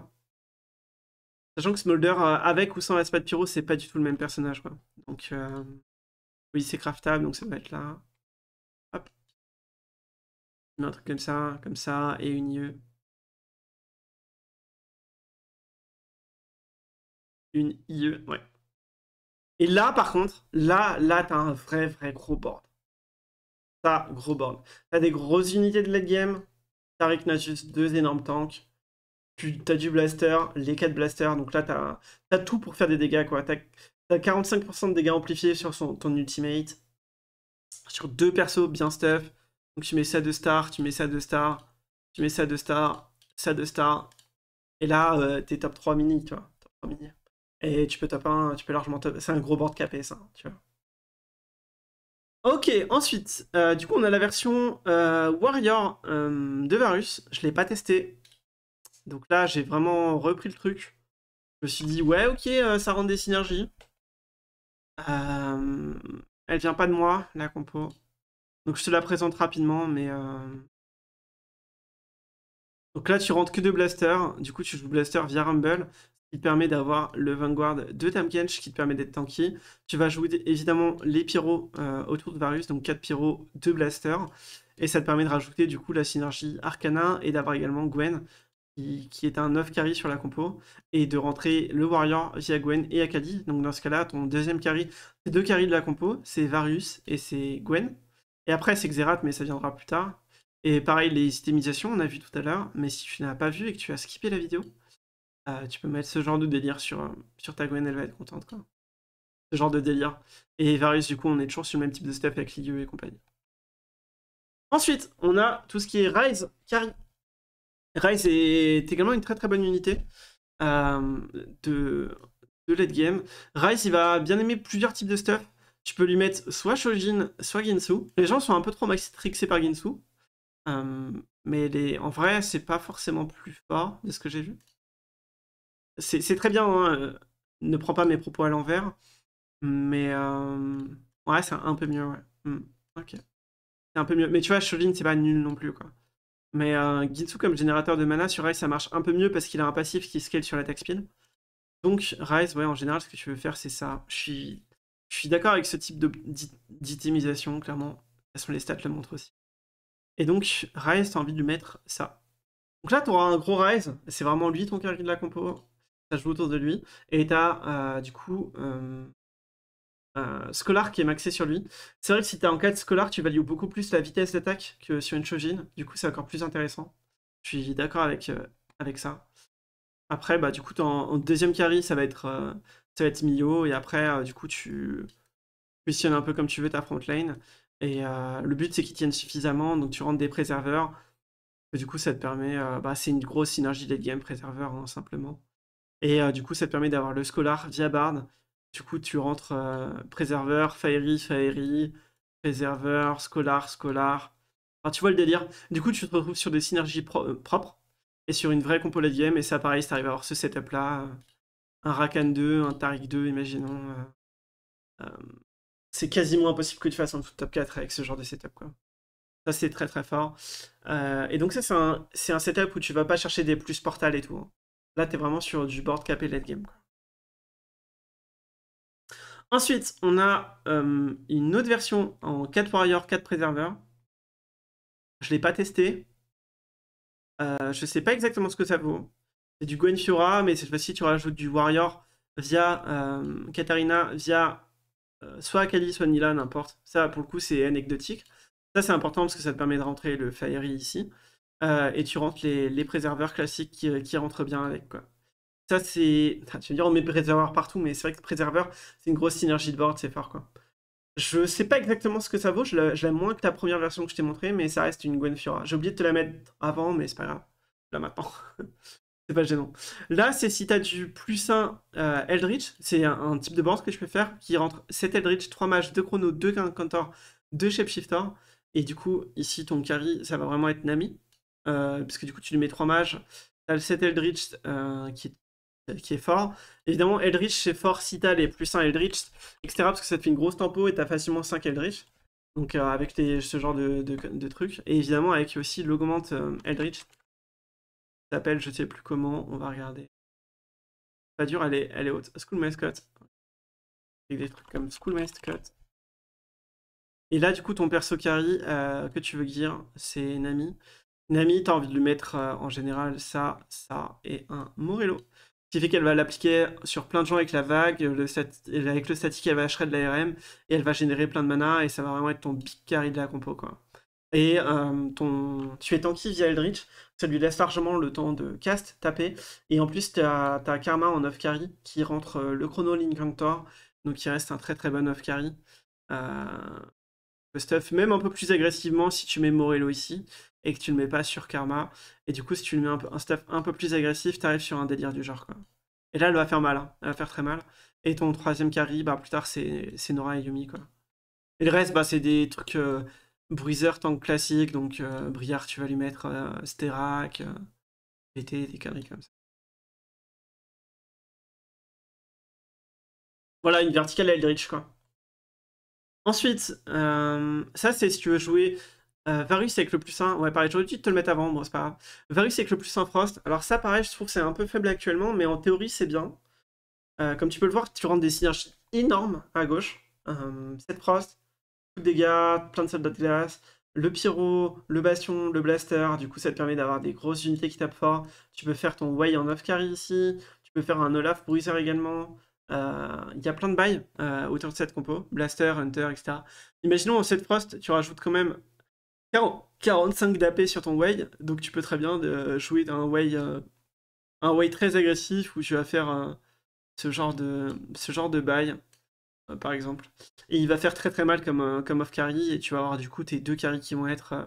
Sachant que Smolder, euh, avec ou sans l'aspect de pyro, c'est pas du tout le même personnage. Quoi. Donc, oui, c'est craftable, donc ça va être là. Un truc comme ça, comme ça, et une IE. Une IE, ouais. Et là, par contre, là, là, t'as un vrai, vrai gros board. T'as gros board. T'as des grosses unités de late game. t'as juste deux énormes tanks. T'as du blaster, les 4 blasters. Donc là, t'as as tout pour faire des dégâts, quoi. T'as 45% de dégâts amplifiés sur son, ton ultimate. Sur deux persos bien stuff. Donc tu mets ça de star, tu mets ça de star, tu mets ça de star, ça de star. Et là, euh, t'es top 3 mini, tu vois. Et tu peux top 1, tu peux largement top. C'est un gros board capé, ça, tu vois. Ok, ensuite, euh, du coup, on a la version euh, Warrior de Varus. Je l'ai pas testé. Donc là, j'ai vraiment repris le truc. Je me suis dit, ouais, ok, ça rend des synergies. elle vient pas de moi, la compo. Donc je te la présente rapidement, mais... Euh, donc là, tu rentres que deux blasters. Du coup, tu joues blaster via Rumble, ce qui te permet d'avoir le Vanguard de Tamkench, qui te permet d'être tanky. Tu vas jouer évidemment les pyros euh, autour de Varus, donc 4 pyros, 2 blasters. Et ça te permet de rajouter du coup la synergie Arcana et d'avoir également Gwen, qui, est un 9 carry sur la compo, et de rentrer le Warrior via Gwen et Akali. Donc dans ce cas-là, ton deuxième carry, c'est deux carry de la compo, c'est Varus et c'est Gwen. Et après, c'est Xerath, mais ça viendra plus tard. Et pareil, les systémisations, on a vu tout à l'heure, mais si tu n'as pas vu et que tu as skippé la vidéo, euh, tu peux mettre ce genre de délire sur, euh, sur ta Gwen, elle va être contente. Ce genre de délire. Et Varus, du coup, on est toujours sur le même type de stuff avec Liu et compagnie. Ensuite, on a tout ce qui est Rise, Carry. Rise est également une très très bonne unité euh, de, de late game. Rise, il va bien aimer plusieurs types de stuff tu peux lui mettre soit Shojin, soit Ginsu. Les gens sont un peu trop maxi-trixés par Ginsu. Euh, mais en vrai, c'est pas forcément plus fort de ce que j'ai vu. C'est très bien, hein, euh, ne prends pas mes propos à l'envers. Mais euh, ouais, c'est un peu mieux, ouais. Hmm, ok. C'est un peu mieux. Mais tu vois, Shojin, c'est pas nul non plus, quoi. Mais Ginsu, comme générateur de mana, sur Rise, ça marche un peu mieux parce qu'il a un passif qui scale sur l'attaque speed. Donc, Rise, ouais, en général, ce que tu veux faire, c'est ça. Je suis je suis d'accord avec ce type d'itemisation, clairement. De toute façon, les stats le montrent aussi. Et donc, Rise, t'as envie de lui mettre ça. Donc là, t'auras un gros Rise. C'est vraiment lui ton carry de la compo. Ça joue autour de lui. Et t'as, as euh, du coup, euh, euh, Scholar qui est maxé sur lui. C'est vrai que si t'es en 4 Scholar, tu values beaucoup plus la vitesse d'attaque que sur une Shojin. Du coup, c'est encore plus intéressant. Je suis d'accord avec, euh, avec ça. Après, bah, du coup, en, en deuxième carry, ça va être ça va être Mio, et après, euh, du coup, tu positionnes un peu comme tu veux ta front lane. Et euh, le but, c'est qu'ils tiennent suffisamment, donc tu rentres des préserveurs. du coup, ça te permet, euh, bah, c'est une grosse synergie late game préserveur, hein, simplement. Et du coup, ça te permet d'avoir le scolar via Bard. Du coup, tu rentres préserveur, Fairy, Fairy, préserveur, scolar, scolar. tu vois le délire. Du coup, tu te retrouves sur des synergies propres et sur une vraie compo game. Et ça, pareil, si arrives à avoir ce setup-là, un Rakan 2, un Tariq 2, imaginons. Euh, euh, c'est quasiment impossible que tu fasses en top 4 avec ce genre de setup. Quoi. Ça, c'est très très fort. Euh, et donc, ça, c'est un, setup où tu vas pas chercher des plus portales et tout. Hein. Là, tu es vraiment sur du board capé late game. Ensuite, on a une autre version en 4 Warrior, 4 Préserveurs. Je l'ai pas testé. je ne sais pas exactement ce que ça vaut. C'est du Gwen mais cette fois-ci, tu rajoutes du Warrior via euh, Katarina, via euh, soit Akali, soit Nila, n'importe. Ça, pour le coup, c'est anecdotique. Ça, c'est important parce que ça te permet de rentrer le Faerie ici. Euh, et tu rentres les, préserveurs classiques qui, rentrent bien avec. Quoi. Ça, c'est. tu vas dire, on met préserveurs partout, mais c'est vrai que préserveur, c'est une grosse synergie de board, c'est fort. quoi. Je sais pas exactement ce que ça vaut, je l'aime moins que ta première version que je t'ai montrée, mais ça reste une Gwen J'ai oublié de te la mettre avant, mais c'est pas grave. Là maintenant. c'est pas gênant. Là, c'est si tu as du plus 1 euh, Eldritch, c'est un, type de board que je peux faire qui rentre 7 Eldritch, 3 mages, 2 chrono, 2 Cantor, 2 Shapeshifter. Et du coup, ici, ton carry, ça va vraiment être Nami. Euh, parce que du coup, tu lui mets 3 mages. T'as le 7 Eldritch euh, qui, est, qui, est fort. Évidemment, Eldritch, c'est fort si t'as les plus 1 Eldritch, etc. Parce que ça te fait une grosse tempo et as facilement 5 Eldritch. Donc, avec ce genre de, de, de, trucs. Et évidemment, avec aussi l'augmente Eldritch s'appelle, je sais plus comment, on va regarder. Pas dur, elle est, elle est haute. School Mascot. Avec des trucs comme School Mascot. Et là, du coup, ton perso carry euh, que tu veux dire, c'est Nami. Nami, t'as envie de lui mettre euh, en général ça, ça et un Morello. Ce qui fait qu'elle va l'appliquer sur plein de gens avec la vague, le avec le statique, elle va la l'ARM et elle va générer plein de mana et ça va vraiment être ton big carry de la compo. quoi. Et euh, ton... tu es tanky via Eldritch, ça lui laisse largement le temps de cast, taper. Et en plus, tu as, Karma en off carry qui rentre euh, le chrono Linkantor, donc il reste un très très bon off carry. Euh, le stuff, même un peu plus agressivement si tu mets Morello ici et que tu le mets pas sur Karma. Et du coup, si tu lui mets un, stuff un peu plus agressif, tu arrives sur un délire du genre. Quoi. Et là, elle va faire mal, hein. elle va faire très mal. Et ton troisième carry, bah, plus tard, c'est Nora et Yumi. Quoi. Et le reste, bah, c'est des trucs. Bruiser tank classique, donc Briar, euh, Briard, tu vas lui mettre euh, Sterak, euh, des conneries comme ça. Voilà, une verticale Eldritch, quoi. Ensuite, ça c'est si tu veux jouer Varus avec le plus 1. Ouais, pareil, j'aurais dû te le mettre avant, bon, c'est pas grave. Varus avec le plus 1 Frost. Alors ça, pareil, je trouve que c'est un peu faible actuellement, mais en théorie, c'est bien. comme tu peux le voir, tu rentres des synergies énormes à gauche. cette Frost, dégâts, plein de soldats de glace, le pyro, le bastion, le blaster. Du coup, ça te permet d'avoir des grosses unités qui tapent fort. Tu peux faire ton way en off carry ici. Tu peux faire un Olaf bruiser également. Euh, il y a plein de bails euh, autour de cette compo. Blaster, Hunter, etc. Imaginons en set Frost, tu rajoutes quand même 40, 45 d'AP sur ton way. Donc tu peux très bien euh, jouer un way, un way très agressif où tu vas faire ce genre de, ce genre de bail. Euh, par exemple. Et il va faire très très mal comme, euh, comme off-carry, et tu vas avoir du coup tes deux carries qui vont être euh,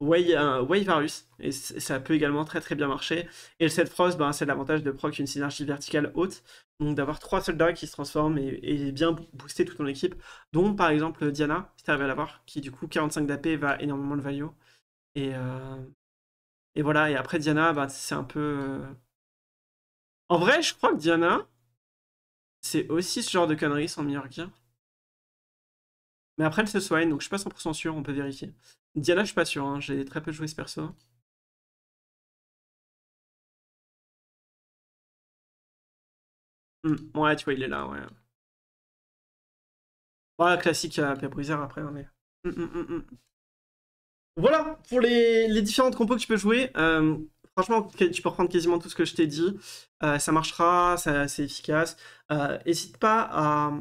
Way, Varus, et ça peut également très très bien marcher. Et le set Frost, ben, c'est l'avantage de proc une synergie verticale haute, donc d'avoir trois soldats qui se transforment et, bien booster toute ton équipe, dont par exemple Diana, si t'arrives à l'avoir, qui du coup 45 d'AP va énormément le value. Et, et voilà, et après Diana, ben, c'est un peu. En vrai, je crois que Diana, c'est aussi ce genre de conneries sans meilleur gear. Mais après, elle se soigne, donc je suis pas 100% sûr, on peut vérifier. Diana, je suis pas sûr, hein, j'ai très peu joué ce perso. Hmm, ouais, tu vois, il est là, ouais. Ouais, classique à euh, briseur après, on hein, mais... Hmm, hmm, voilà pour les, les, différentes compos que tu peux jouer. Euh, franchement, tu peux reprendre quasiment tout ce que je t'ai dit. Euh, ça marchera, c'est efficace. N'hésite euh, hésite pas à.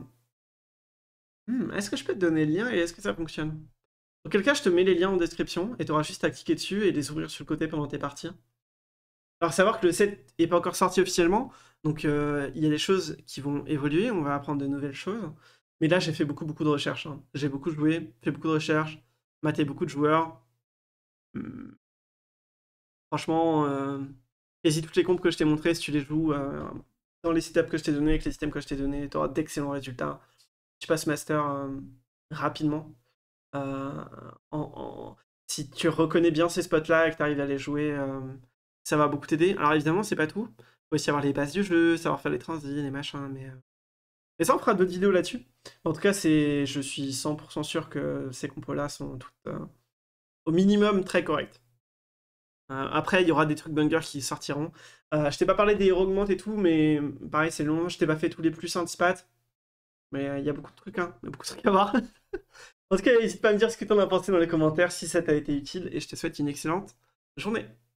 Hmm, est-ce que je peux te donner le lien et est-ce que ça fonctionne Auquel cas, je te mets les liens en description et tu auras juste à cliquer dessus et les ouvrir sur le côté pendant tes parties. Alors, savoir que le set n'est pas encore sorti officiellement, donc euh, il y a des choses qui vont évoluer, on va apprendre de nouvelles choses. Mais là, j'ai fait beaucoup, beaucoup de recherches. Hein. J'ai beaucoup joué, fait beaucoup de recherches, maté beaucoup de joueurs. Hmm. Franchement, euh, quasi toutes les comptes que je t'ai montrées, si tu les joues euh, dans les setups que je t'ai donnés, avec les systèmes que je t'ai donnés, tu auras d'excellents résultats. Tu passes master euh, rapidement. Si tu reconnais bien ces spots-là et que tu arrives à les jouer, ça va beaucoup t'aider. Alors évidemment, c'est pas tout. Il faut aussi avoir les bases du jeu, savoir faire les transits, les machins, mais... Mais ça, on fera d'autres vidéos là-dessus. En tout cas, je suis 100% sûr que ces compos-là sont toutes au minimum très correctes. Euh, après, il y aura des trucs bungers qui sortiront. Euh, je t'ai pas parlé des héros et tout, mais pareil, c'est long. Je t'ai pas fait tous les plus un Mais euh, il y a beaucoup de trucs, hein. beaucoup de trucs à voir. en tout cas, n'hésite pas à me dire ce que tu en as pensé dans les commentaires si ça t'a été utile et je te souhaite une excellente journée.